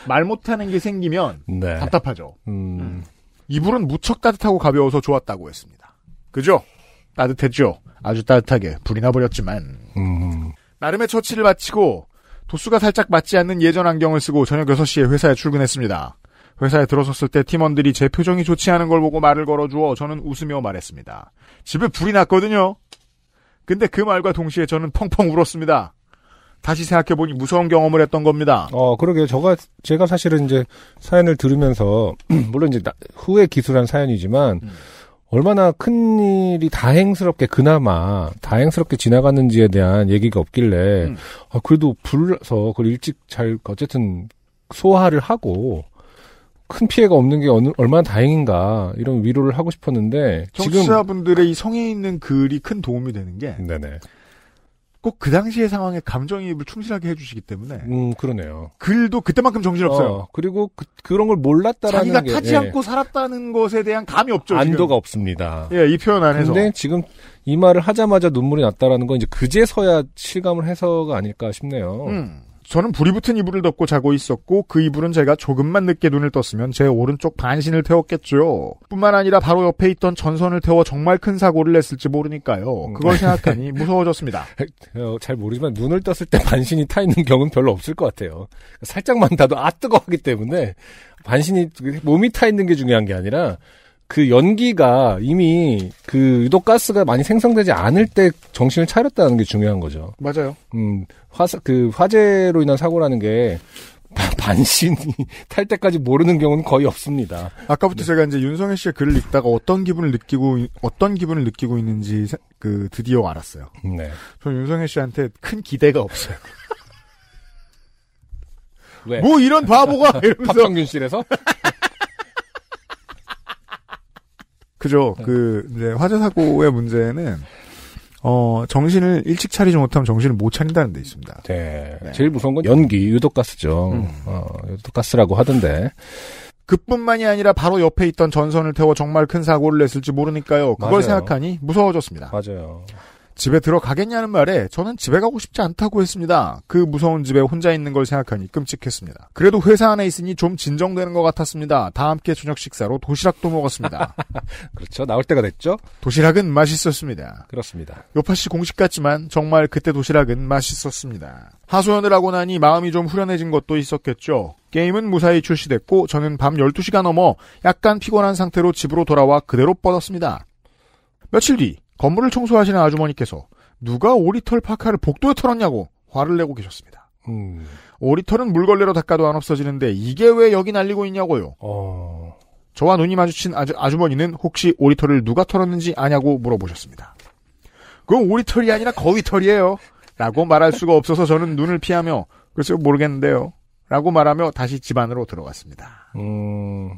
말 못하는 게 생기면 네. 답답하죠. 음. 음. 이불은 무척 따뜻하고 가벼워서 좋았다고 했습니다. 그죠? 따뜻했죠. 아주 따뜻하게 불이 나버렸지만 음. 나름의 처치를 마치고 도수가 살짝 맞지 않는 예전 안경을 쓰고 저녁 6시에 회사에 출근했습니다. 회사에 들어섰을 때 팀원들이 제 표정이 좋지 않은 걸 보고 말을 걸어주어 저는 웃으며 말했습니다. 집에 불이 났거든요. 근데 그 말과 동시에 저는 펑펑 울었습니다. 다시 생각해보니 무서운 경험을 했던 겁니다. 어, 그러게요. 저가, 제가 사실은 이제 사연을 들으면서, [clears throat] 물론 이제 나, 후에 기술한 사연이지만, 음. 얼마나 큰 일이 다행스럽게 그나마 다행스럽게 지나갔는지에 대한 얘기가 없길래 음. 아, 그래도 불러서 그걸 일찍 잘 어쨌든 소화를 하고 큰 피해가 없는 게 어느, 얼마나 다행인가 이런 위로를 하고 싶었는데 청취자분들의 지금 청취자분들의 이 성에 있는 글이 큰 도움이 되는 게 네네. 꼭그 당시의 상황에 감정이입을 충실하게 해주시기 때문에. 음, 그러네요. 글도 그때만큼 정신없어요. 어, 그리고 그, 런걸 몰랐다라는 자기가 게, 타지 예. 않고 살았다는 것에 대한 감이 없죠. 안도가 지금. 없습니다. 예, 이 표현 안에서. 근데 지금 이 말을 하자마자 눈물이 났다라는 건 이제 그제서야 실감을 해서가 아닐까 싶네요. 음. 저는 불이 붙은 이불을 덮고 자고 있었고 그 이불은 제가 조금만 늦게 눈을 떴으면 제 오른쪽 반신을 태웠겠죠. 뿐만 아니라 바로 옆에 있던 전선을 태워 정말 큰 사고를 냈을지 모르니까요. 음. 그걸 [laughs] 생각하니 무서워졌습니다. [laughs] 어, 잘 모르지만 눈을 떴을 때 반신이 타 있는 경우는 별로 없을 것 같아요. 살짝만 타도 아 뜨거워하기 때문에 반신이 몸이 타 있는 게 중요한 게 아니라 그 연기가 이미 그 유독 가스가 많이 생성되지 않을 때 정신을 차렸다는 게 중요한 거죠. 맞아요. 음, 화사, 그 화재로 인한 사고라는 게 반신이 [laughs] 탈 때까지 모르는 경우는 거의 없습니다. 아까부터 네. 제가 이제 윤성혜 씨의 글을 읽다가 어떤 기분을 느끼고 어떤 기분을 느끼고 있는지 그 드디어 알았어요. 음, 네. 저 윤성혜 씨한테 큰 기대가 없어요. 왜? 뭐 이런 바보가 [laughs] 이러면서 팝성균씨에서 그죠. 네. 그 이제 화재 사고의 문제는 어 정신을 일찍 차리지 못하면 정신을 못 차린다는 데 있습니다. 네. 네. 제일 무서운 건 연기 유독가스죠. 음. 어, 유독가스라고 하던데. 그뿐만이 아니라 바로 옆에 있던 전선을 태워 정말 큰 사고를 냈을지 모르니까요. 그걸 맞아요. 생각하니 무서워졌습니다. 맞아요. 집에 들어가겠냐는 말에 저는 집에 가고 싶지 않다고 했습니다. 그 무서운 집에 혼자 있는 걸 생각하니 끔찍했습니다. 그래도 회사 안에 있으니 좀 진정되는 것 같았습니다. 다 함께 저녁 식사로 도시락도 먹었습니다. [laughs] 그렇죠. 나올 때가 됐죠. 도시락은 맛있었습니다. 그렇습니다. 요파씨 공식 같지만 정말 그때 도시락은 맛있었습니다. 하소연을 하고 나니 마음이 좀 후련해진 것도 있었겠죠. 게임은 무사히 출시됐고 저는 밤 12시가 넘어 약간 피곤한 상태로 집으로 돌아와 그대로 뻗었습니다. 며칠 뒤 건물을 청소하시는 아주머니께서 누가 오리털 파카를 복도에 털었냐고 화를 내고 계셨습니다. 음. 오리털은 물걸레로 닦아도 안 없어지는데 이게 왜 여기 날리고 있냐고요. 어... 저와 눈이 마주친 아주, 아주머니는 혹시 오리털을 누가 털었는지 아냐고 물어보셨습니다. 그건 오리털이 아니라 거위털이에요. 라고 말할 수가 없어서 저는 눈을 피하며 글쎄요 모르겠는데요. 라고 말하며 다시 집 안으로 들어갔습니다. 음...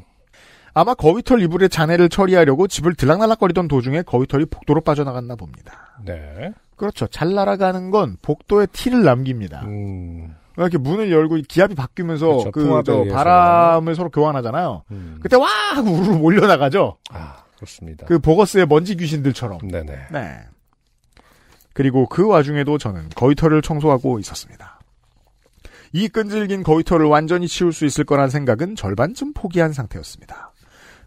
아마 거위털 이불에 잔해를 처리하려고 집을 들락날락거리던 도중에 거위털이 복도로 빠져나갔나 봅니다. 네. 그렇죠. 잘 날아가는 건 복도에 티를 남깁니다. 음. 이렇게 문을 열고 기압이 바뀌면서 그저 그렇죠. 그 바람을 서로 교환하잖아요. 음. 그때 와 하고 우르르 몰려나가죠. 아 그렇습니다. 그 보거스의 먼지 귀신들처럼. 네네. 네. 그리고 그 와중에도 저는 거위털을 청소하고 있었습니다. 이 끈질긴 거위털을 완전히 치울 수 있을 거란 생각은 절반쯤 포기한 상태였습니다.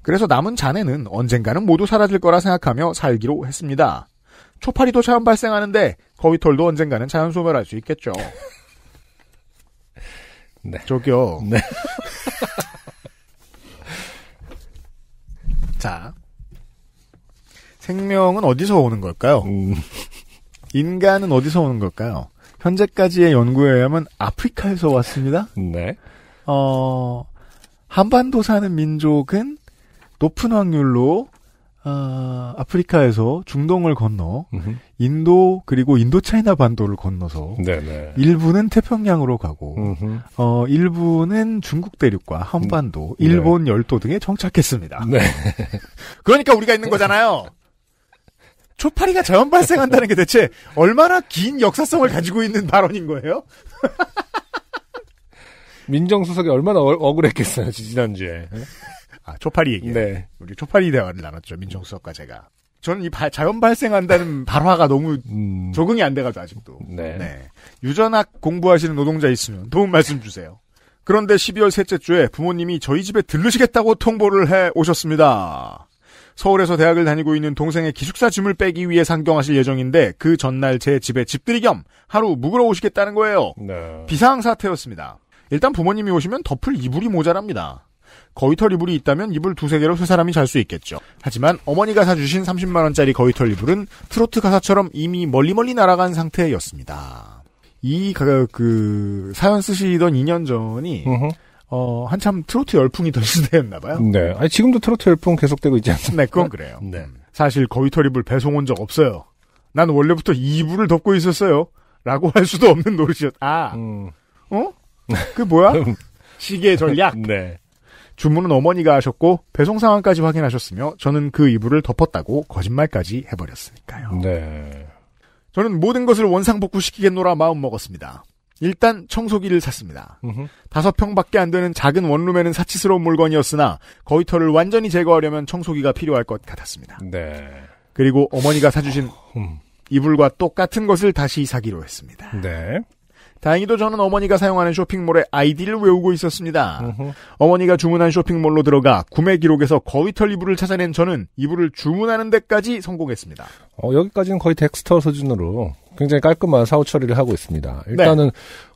그래서 남은 잔해는 언젠가는 모두 사라질 거라 생각하며 살기로 했습니다. 초파리도 자연 발생하는데 거위털도 언젠가는 자연 소멸할 수 있겠죠. [laughs] 네. 저기요. 네. [laughs] 자. 생명은 어디서 오는 걸까요? 음. 인간은 어디서 오는 걸까요? 현재까지의 연구에 의하면 아프리카에서 왔습니다. 네. 어, 한반도 사는 민족은 높은 확률로 아, 아프리카에서 중동을 건너 인도 그리고 인도차이나 반도를 건너서 네네. 일부는 태평양으로 가고 어 일부는 중국 대륙과 한반도, 네. 일본 열도 등에 정착했습니다. 네. [laughs] 그러니까 우리가 있는 거잖아요. 초파리가 자연 발생한다는 게 대체 얼마나 긴 역사성을 가지고 있는 발언인 거예요? [laughs] 민정수석이 얼마나 어, 억울했겠어요 지난주에. 아, 초파리 얘기. 네. 우리 초파리 대화를 나눴죠. 민정수석과 제가. 저는 이 바, 자연 발생한다는 [laughs] 발화가 너무 음... 적응이 안 돼가지고 아직도. 네. 네. 유전학 공부하시는 노동자 있으면 도움 말씀 주세요. 그런데 12월 셋째 주에 부모님이 저희 집에 들르시겠다고 통보를 해 오셨습니다. 서울에서 대학을 다니고 있는 동생의 기숙사 짐을 빼기 위해 상경하실 예정인데 그 전날 제 집에 집들이 겸 하루 묵으러 오시겠다는 거예요. 네. 비상 사태였습니다. 일단 부모님이 오시면 덮을 이불이 모자랍니다. 거위털 이불이 있다면 이불 두세 개로 세 사람이 잘 수 있겠죠. 하지만 어머니가 사주신 30만원짜리 거위털 이불은 트로트 가사처럼 이미 멀리 멀리 날아간 상태였습니다. 이, 그, 그 사연 쓰시던 2년 전이, 어, 한참 트로트 열풍이 던 시대였나봐요. 네. 아니, 지금도 트로트 열풍 계속되고 있지 않습니까? 네, 그건 그래요. 네. 음. 사실 거위털 이불 배송 온 적 없어요. 난 원래부터 이 이불을 덮고 있었어요. 라고 할 수도 없는 노릇이었, 아, 음. 어? 그 뭐야? [laughs] 시계 전략. 네. 주문은 어머니가 하셨고 배송 상황까지 확인하셨으며 저는 그 이불을 덮었다고 거짓말까지 해버렸으니까요. 네. 저는 모든 것을 원상복구시키겠노라 마음먹었습니다. 일단 청소기를 샀습니다. 다섯 평밖에 안 되는 작은 원룸에는 사치스러운 물건이었으나 거의 털을 완전히 제거하려면 청소기가 필요할 것 같았습니다. 네. 그리고 어머니가 사주신 음. 이불과 똑같은 것을 다시 사기로 했습니다. 네. 다행히도 저는 어머니가 사용하는 쇼핑몰의 아이디를 외우고 있었습니다. 어허. 어머니가 주문한 쇼핑몰로 들어가 구매 기록에서 거위털 이불을 찾아낸 저는 이불을 주문하는 데까지 성공했습니다. 어, 여기까지는 거의 덱스터 수준으로 굉장히 깔끔한 사후 처리를 하고 있습니다. 네. 일단은 네.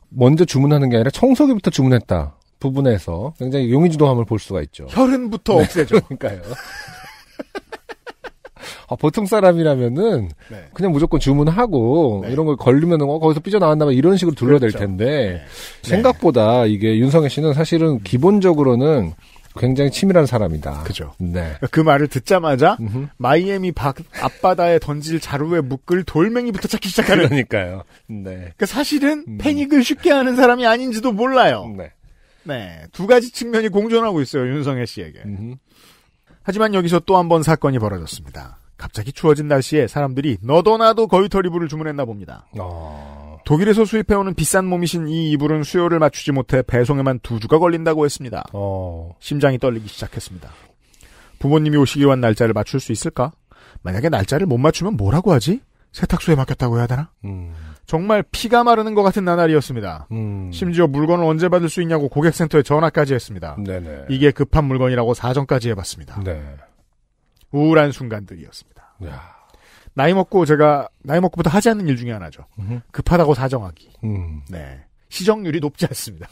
먼저 주문하는 게 아니라 청소기부터 주문했다. 부분에서 굉장히 용의주도함을 볼 수가 있죠. 혈흔부터 없애죠. 네. [laughs] 그러니까요. 아, 보통 사람이라면은 네. 그냥 무조건 주문하고 네. 이런 걸걸리면 어, 거기서 삐져나왔나 봐 이런 식으로 둘러댈 그렇죠. 텐데 네. 네. 생각보다 이게 윤성혜 씨는 사실은 기본적으로는 굉장히 치밀한 사람이다. 그죠. 네. 그 말을 듣자마자 음흠. 마이애미 박, 앞바다에 던질 자루에 묶을 돌멩이부터 찾기 시작하는. 그러니까요. 네. 그 사실은 음. 패닉을 쉽게 하는 사람이 아닌지도 몰라요. 네. 네. 두 가지 측면이 공존하고 있어요, 윤성혜 씨에게. 음흠. 하지만 여기서 또 한 번 사건이 벌어졌습니다. 갑자기 추워진 날씨에 사람들이 너도 나도 거위털 이불을 주문했나 봅니다. 어... 독일에서 수입해오는 비싼 몸이신 이 이불은 수요를 맞추지 못해 배송에만 두 주가 걸린다고 했습니다. 어... 심장이 떨리기 시작했습니다. 부모님이 오시기위한 날짜를 맞출 수 있을까? 만약에 날짜를 못 맞추면 뭐라고 하지? 세탁소에 맡겼다고 해야 되나? 음... 정말 피가 마르는 것 같은 나날이었습니다. 음. 심지어 물건을 언제 받을 수 있냐고 고객센터에 전화까지 했습니다. 네네. 이게 급한 물건이라고 사정까지 해봤습니다. 네. 우울한 순간들이었습니다. 야. 나이 먹고 제가 나이 먹고부터 하지 않는 일 중에 하나죠. 음흠. 급하다고 사정하기. 음. 네. 시정률이 높지 않습니다.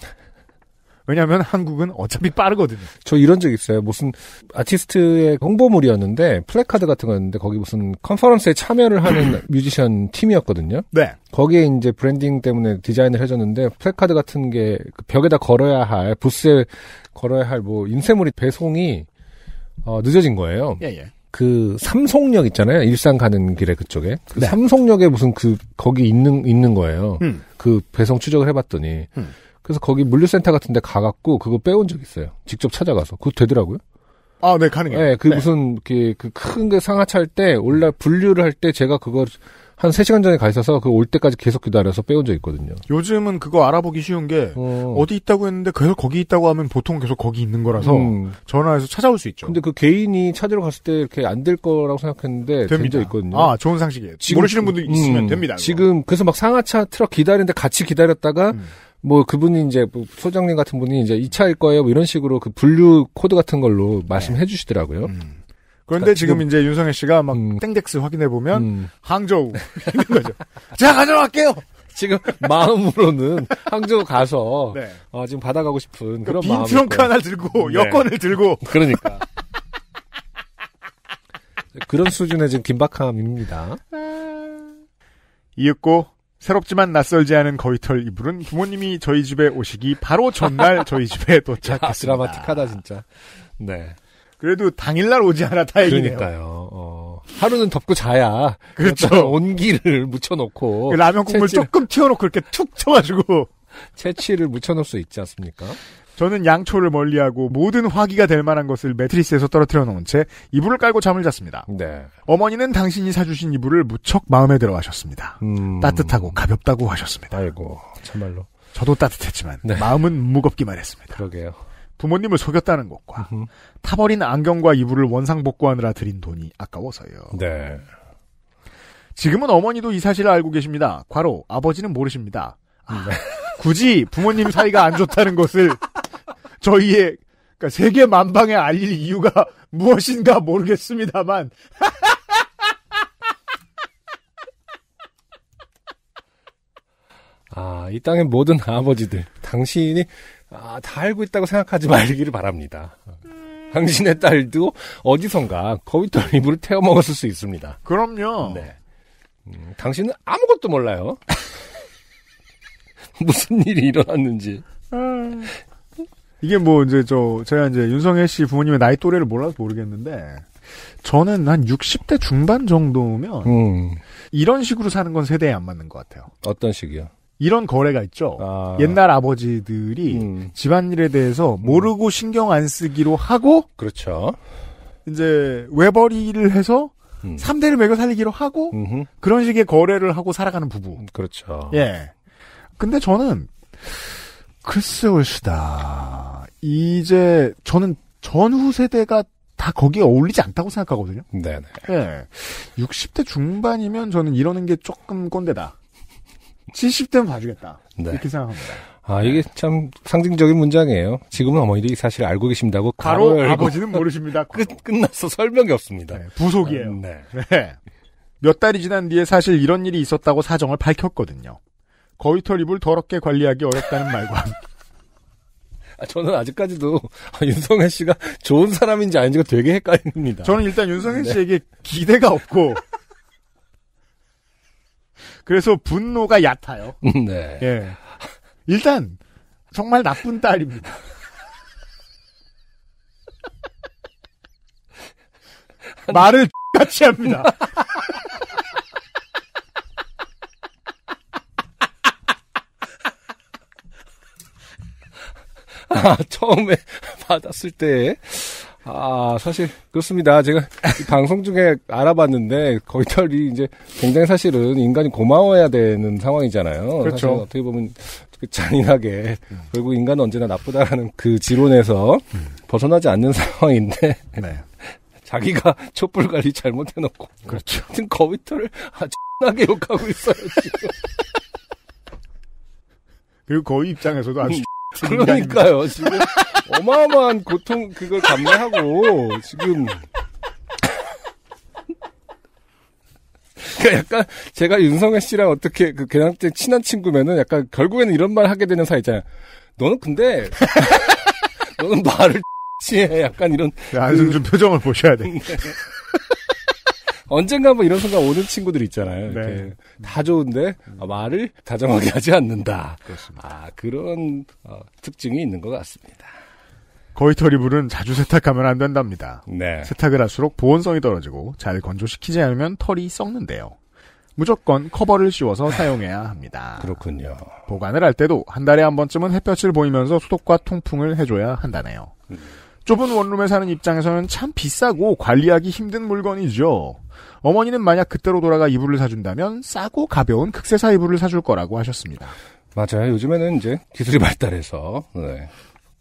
왜냐하면 한국은 어차피 빠르거든요. 저 이런 적 있어요. 무슨 아티스트의 홍보물이었는데 플래카드 같은 거였는데 거기 무슨 컨퍼런스에 참여를 하는 [clears throat] 뮤지션 팀이었거든요. 네. 거기에 이제 브랜딩 때문에 디자인을 해줬는데 플래카드 같은 게 그 벽에다 걸어야 할 부스에 걸어야 할 뭐 인쇄물이 배송이 어, 늦어진 거예요. 예, 예. 그삼성역 있잖아요. 일산 가는 길에 그쪽에. 그 네. 삼성역에 무슨 그 거기 있는 있는 거예요. 음. 그 배송 추적을 해 봤더니 음. 그래서 거기 물류센터 같은 데 가갖고 그거 빼온 적 있어요. 직접 찾아가서. 그거 되더라고요. 아, 네, 가능해요. 네, 그 네. 무슨, 그, 큰그 상하차 할 때, 올라, 분류를 할 때 제가 그걸 한 3시간 전에 가 있어서 그 올 때까지 계속 기다려서 빼온 적 있거든요. 요즘은 그거 알아보기 쉬운 게, 어. 디 있다고 했는데 계속 거기 있다고 하면 보통 계속 거기 있는 거라서, 음. 전화해서 찾아올 수 있죠. 근데 그 개인이 찾으러 갔을 때 이렇게 안 될 거라고 생각했는데, 됩니 있거든요. 아, 좋은 상식이에요. 지금, 모르시는 분들 음, 있으면 됩니다. 그거. 지금, 그래서 막 상하차 트럭 기다리는데 같이 기다렸다가, 음. 뭐 그분이 이제 뭐 소장님 같은 분이 이제 2차일 거예요. 뭐 이런 식으로 그 분류 코드 같은 걸로 말씀해 네. 주시더라고요. 음. 그런데 그러니까 지금, 지금, 이제 윤성혜 씨가 막 음. 땡덱스 확인해 보면 음. 항저우 있는 거죠. [laughs] 자 가져갈게요. 지금 마음으로는 항저우 가서 네. 어, 지금 받아가고 싶은 그러니까 그런 빈 트렁크 하나 들고 네. 여권을 들고 그러니까 그런 수준의 지금 긴박함입니다. [laughs] 이윽고 새롭지만 낯설지 않은 거위털 이불은 부모님이 저희 집에 오시기 바로 전날 [laughs] 저희 집에 도착했습니다. 드라마틱하다 진짜. 네. 그래도 당일날 오지 않아 다행이네요. 그러니까요. 어, 하루는 덥고 자야. 그렇죠. 온기를 묻혀놓고 그 라면 국물 채취를... 조금 튀어놓고 이렇게 툭 쳐가지고 [laughs] 채취를 묻혀놓을 수 있지 않습니까? 저는 양초를 멀리하고 모든 화기가 될 만한 것을 매트리스에서 떨어뜨려 놓은 채 이불을 깔고 잠을 잤습니다. 네. 어머니는 당신이 사주신 이불을 무척 마음에 들어 하셨습니다. 음... 따뜻하고 가볍다고 하셨습니다. 아이고, 참말로. 저도 따뜻했지만 네. 마음은 무겁기만 했습니다. 그러게요. 부모님을 속였다는 것과 으흠. 타버린 안경과 이불을 원상 복구하느라 들인 돈이 아까워서요. 네. 지금은 어머니도 이 사실을 알고 계십니다. 과로 아버지는 모르십니다. 네. 굳이 부모님 사이가 안 좋다는 것을 저희의 그러니까 세계 만방에 알릴 이유가 [laughs] 무엇인가 모르겠습니다만 아, 이 땅의 모든 아버지들, 당신이 아, 다 알고 있다고 생각하지 말기를 바랍니다. 음... 당신의 딸도 어디선가 거위털 이불을 태워 먹었을 수 있습니다. 그럼요. 네. 음, 당신은 아무것도 몰라요. [laughs] 무슨 일이 일어났는지. 음... 이게 뭐 이제 저 제가 이제 윤성혜 씨 부모님의 나이 또래를 몰라서 모르겠는데 저는 한 60대 중반 정도면 음. 이런 식으로 사는 건 세대에 안 맞는 것 같아요. 어떤 식이요? 이런 거래가 있죠. 아. 옛날 아버지들이 음. 집안일에 대해서 음. 모르고 신경 안 쓰기로 하고 그렇죠. 이제 외벌이를 해서 음. 3대를 매겨 살리기로 하고 음흠. 그런 식의 거래를 하고 살아가는 부부. 음, 그렇죠. 예. 근데 저는 글쎄 올시다. 이제 저는 전후 세대가 다 거기에 어울리지 않다고 생각하거든요. 네네. 네. 예. 60대 중반이면 저는 이러는 게 조금 꼰대다. 70대는 봐주겠다. 네. 이렇게 생각합니다. 아, 이게 네. 참 상징적인 문장이에요. 지금은 어머니들이 사실 알고 계신다고 바로 아버지는 모르십니다. [laughs] 끝, 끝났어. 설명이 없습니다. 네, 부속이에요. 음, 네. 네. 몇 달이 지난 뒤에 사실 이런 일이 있었다고 사정을 밝혔거든요. 거위털입을 더럽게 관리하기 어렵다는 말과 [laughs] 아, 저는 아직까지도 아, 윤성현 씨가 좋은 사람인지 아닌지가 되게 헷갈립니다. 저는 일단 윤성현 네. 씨에게 기대가 없고 그래서 분노가 얕아요. 음, 네. 예. 일단 정말 나쁜 딸입니다. 말을 [laughs] 같이 합니다. 아, 처음에 [laughs] 받았을 때, 아, 사실, 그렇습니다. 제가 방송 중에 알아봤는데, 거의털이 이제 굉장히 사실은 인간이 고마워야 되는 상황이잖아요. 그렇죠. 어떻게 보면 그 잔인하게, 음. 결국 인간은 언제나 나쁘다라는 그 지론에서 음. 벗어나지 않는 [laughs] 상황인데, 네. 자기가 촛불 관리 잘못해놓고. 그렇죠. 지금 거위털을 아주 나게 [laughs] 욕하고 있어요, 지금. 그리고 거위 입장에서도 아주 음. 그러니까요. [laughs] 지금 어마어마한 고통 그걸 감내하고 지금 그러니까 약간 제가 윤성애 씨랑 어떻게 그 계량때 친한 친구면은 약간 결국에는 이런 말 하게 되는 사이 잖아요 너는 근데 [laughs] 너는 말을 치해 [laughs] 약간 이런 안승준 그 표정을 보셔야 돼. 네. 언젠가 뭐 이런 순간 오는 친구들 있잖아요. 네. 다 좋은데 어, 말을 다정하게 하지 않는다. 그렇습니다. 아, 그런 어, 특징이 있는 것 같습니다. 거의털 이불은 자주 세탁하면 안 된답니다. 네. 세탁을 할수록 보온성이 떨어지고 잘 건조시키지 않으면 털이 썩는데요. 무조건 커버를 씌워서 사용해야 합니다. 그렇군요. 보관을 할 때도 한 달에 한 번쯤은 햇볕을 보이면서 소독과 통풍을 해줘야 한다네요. 음. 좁은 원룸에 사는 입장에서는 참 비싸고 관리하기 힘든 물건이죠. 어머니는 만약 그때로 돌아가 이불을 사준다면 싸고 가벼운 극세사 이불을 사줄 거라고 하셨습니다. 맞아요. 요즘에는 이제 기술이 [laughs] 발달해서 네.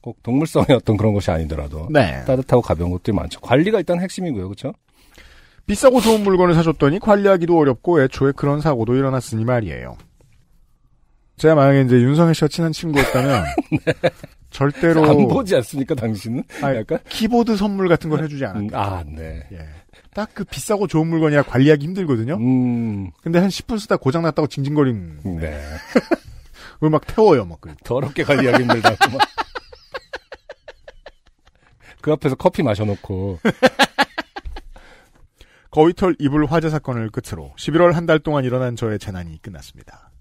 꼭 동물성의 어떤 그런 것이 아니더라도 네. 따뜻하고 가벼운 것들이 많죠. 관리가 일단 핵심이고요, 그렇죠? 비싸고 좋은 물건을 사줬더니 관리하기도 어렵고 애초에 그런 사고도 일어났으니 말이에요. 제가 만약에 이제 윤성혜 씨와 친한 친구였다면 [laughs] 네. 절대로 안 보지 않습니까 당신은? 아니, 약간 키보드 선물 같은 걸 해주지 않아요. 음, 아 네. 예. 딱 그 비싸고 좋은 물건이라 관리하기 힘들거든요. 음. 근데 한 10분 쓰다 고장 났다고 징징거림. 네. 음악 [laughs] 태워요 막 그래. 더럽게 관리하기 힘들다. 그 앞에서 커피 마셔놓고. 거위털 이불 화재 사건을 끝으로 11월 한 달 동안 일어난 저의 재난이 끝났습니다.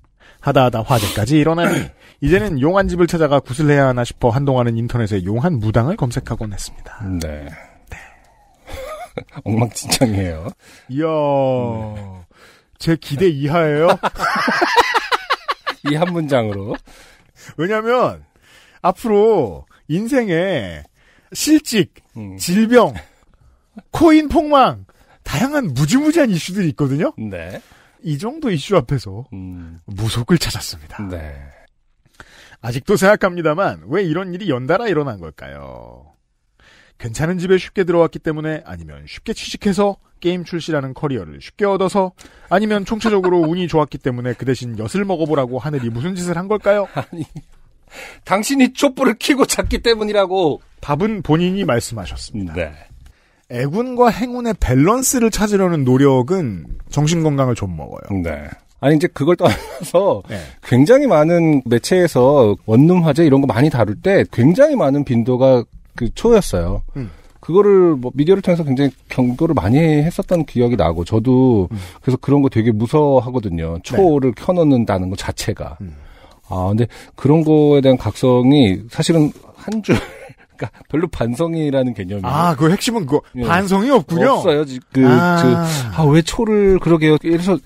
하다하다 화재까지 일어나니 [clears throat] 이제는 용한 집을 찾아가 구슬 해야 하나 싶어 한동안은 인터넷에 용한 무당을 검색하곤 했습니다. 네. 네. [laughs] 엉망진창이에요. 이야, 네. 제 기대 이하예요. [laughs] 이 한 문장으로. 왜냐면, 하 앞으로 인생에 실직, 음. 질병, 코인 폭망, 다양한 무지무지한 이슈들이 있거든요. 네. 이 정도 이슈 앞에서 음. 무속을 찾았습니다. 네. 아직도 생각합니다만 왜 이런 일이 연달아 일어난 걸까요? 괜찮은 집에 쉽게 들어왔기 때문에 아니면 쉽게 취직해서 게임 출시라는 커리어를 쉽게 얻어서 아니면 총체적으로 [laughs] 운이 좋았기 때문에 그 대신 엿을 먹어보라고 하늘이 무슨 짓을 한 걸까요? [laughs] 아니 당신이 촛불을 켜고 잤기 때문이라고 답은 본인이 말씀하셨습니다. 네. 애군과 행운의 밸런스를 찾으려는 노력은 정신 건강을 좀 먹어요. 네. 아니 이제 그걸 떠나서 네. 굉장히 많은 매체에서 원룸 화재 이런 거 많이 다룰 때 굉장히 많은 빈도가 그 초였어요. 음. 그거를 뭐 미디어를 통해서 굉장히 경고를 많이 했었던 기억이 나고 저도 음. 그래서 그런 거 되게 무서워하거든요. 초를 네. 켜놓는다는 것 자체가. 음. 아 근데 그런 거에 대한 각성이 사실은 한 줄. 그러니까 별로 반성이라는 개념이 아, 그 핵심은 그 예. 반성이 없군요. 없어요. 그, 아. 그, 아, 왜 초를 그러게요. 그래서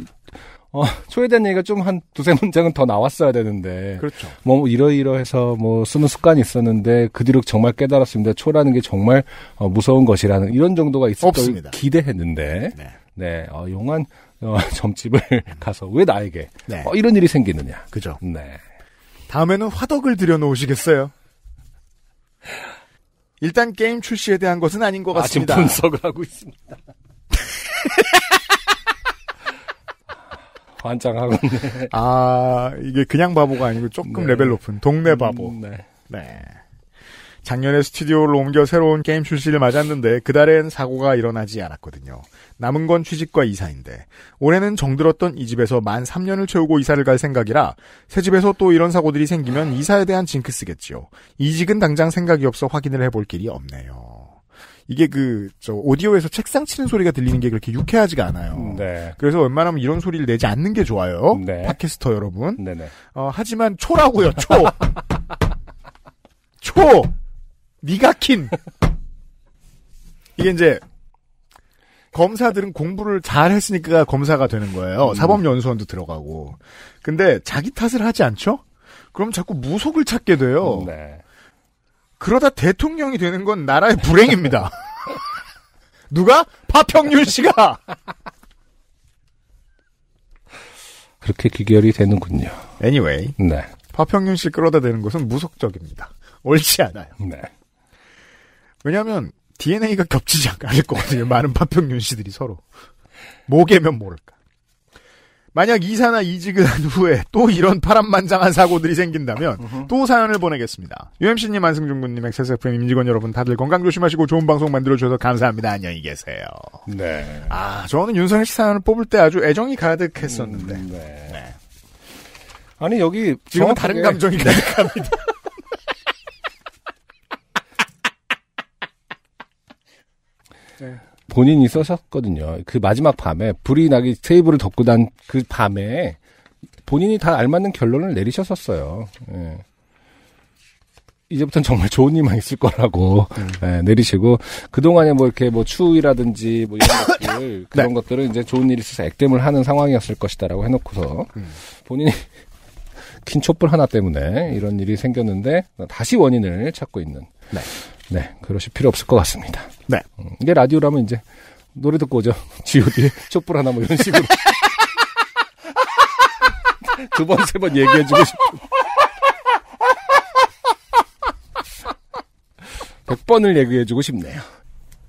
어, 초에 대한 얘기가 좀 한 두세 문장은 더 나왔어야 되는데. 그렇죠. 뭐, 뭐, 이러이러해서 뭐, 쓰는 습관이 있었는데, 그 뒤로 정말 깨달았습니다. 초라는 게 정말, 어, 무서운 것이라는, 이런 정도가 있을 었걸 기대했는데. 네. 네, 어, 용한, 어, [laughs] 점집을 음. 가서 왜 나에게. 네. 어, 이런 일이 생기느냐. 그죠. 네. 다음에는 화덕을 들여놓으시겠어요? 일단 게임 출시에 대한 것은 아닌 것 같습니다. 아직 분석을 하고 있습니다. [laughs] 환장하고 네. 아, 이게 그냥 바보가 아니고 조금 네. 레벨 높은 동네 음, 바보. 음, 네. 네. 작년에 스튜디오를 옮겨 새로운 게임 출시를 맞았는데 그달엔 사고가 일어나지 않았거든요. 남은 건 취직과 이사인데 올해는 정들었던 이 집에서 만 3년을 채우고 이사를 갈 생각이라 새 집에서 또 이런 사고들이 생기면 이사에 대한 징크스겠지요. 이직은 당장 생각이 없어 확인을 해볼 길이 없네요. 이게 그 저 오디오에서 책상 치는 소리가 들리는 게 그렇게 유쾌하지가 않아요. 네. 그래서 웬만하면 이런 소리를 내지 않는 게 좋아요. 네. 팟캐스터 여러분. 네네. 어, 하지만 초라고요. 초. [laughs] 초. 니가 킨. 이게 이제 검사들은 공부를 잘 했으니까 검사가 되는 거예요. 음. 사법연수원도 들어가고. 근데 자기 탓을 하지 않죠? 그럼 자꾸 무속을 찾게 돼요. 음, 네. 그러다 대통령이 되는 건 나라의 불행입니다. [laughs] 누가? 파평윤 씨가! [laughs] 그렇게 귀결이 되는군요. Anyway. 네. 파평윤 씨 끌어다 대는 것은 무속적입니다. 옳지 않아요. 네. 왜냐하면 DNA가 겹치지 않을 거거든요. 많은 파평윤 씨들이 서로. 모개면 모를까. 만약 이사나 이직을 한 후에 또 이런 파란만장한 사고들이 생긴다면 또 사연을 보내겠습니다. UMC님, 안승준 군님, 엑세스 f m 임직원 여러분 다들 건강 조심하시고 좋은 방송 만들어주셔서 감사합니다. 안녕히 계세요. 네. 아, 저는 윤선혜 씨 사연을 뽑을 때 아주 애정이 가득했었는데. 음, 네. 네. 아니, 여기. 지금 은 다른 감정이 [laughs] 네. 가득합니다. 네. 본인이 써셨거든요. 그 마지막 밤에 불이 나기 테이블을 덮고 난 그 밤에 본인이 다 알맞는 결론을 내리셨었어요. 예. 이제부터는 정말 좋은 일만 있을 거라고 음. 예, 내리시고 그 동안에 뭐 이렇게 뭐 추위라든지 뭐 이런 [coughs] 것들 그런 네. 것들은 이제 좋은 일이 있어서 액땜을 하는 상황이었을 것이다라고 해놓고서 음. 본인이 [laughs] 긴 촛불 하나 때문에 이런 일이 생겼는데 다시 원인을 찾고 있는. 네. 네, 그러실 필요 없을 것 같습니다. 네. 음, 이게 라디오라면 이제 노래 듣고 오죠. G.O.D의 [laughs] 촛불 하나 뭐 이런 식으로. [laughs] 두 번, 세 번 얘기해주고 싶고 100번을 얘기해주고 싶네요.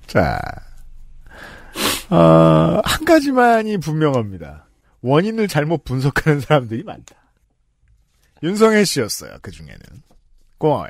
자, 어, 한 가지만이 분명합니다. 원인을 잘못 분석하는 사람들이 많다. 윤성혜 씨였어요, 그 중에는. 고마워요.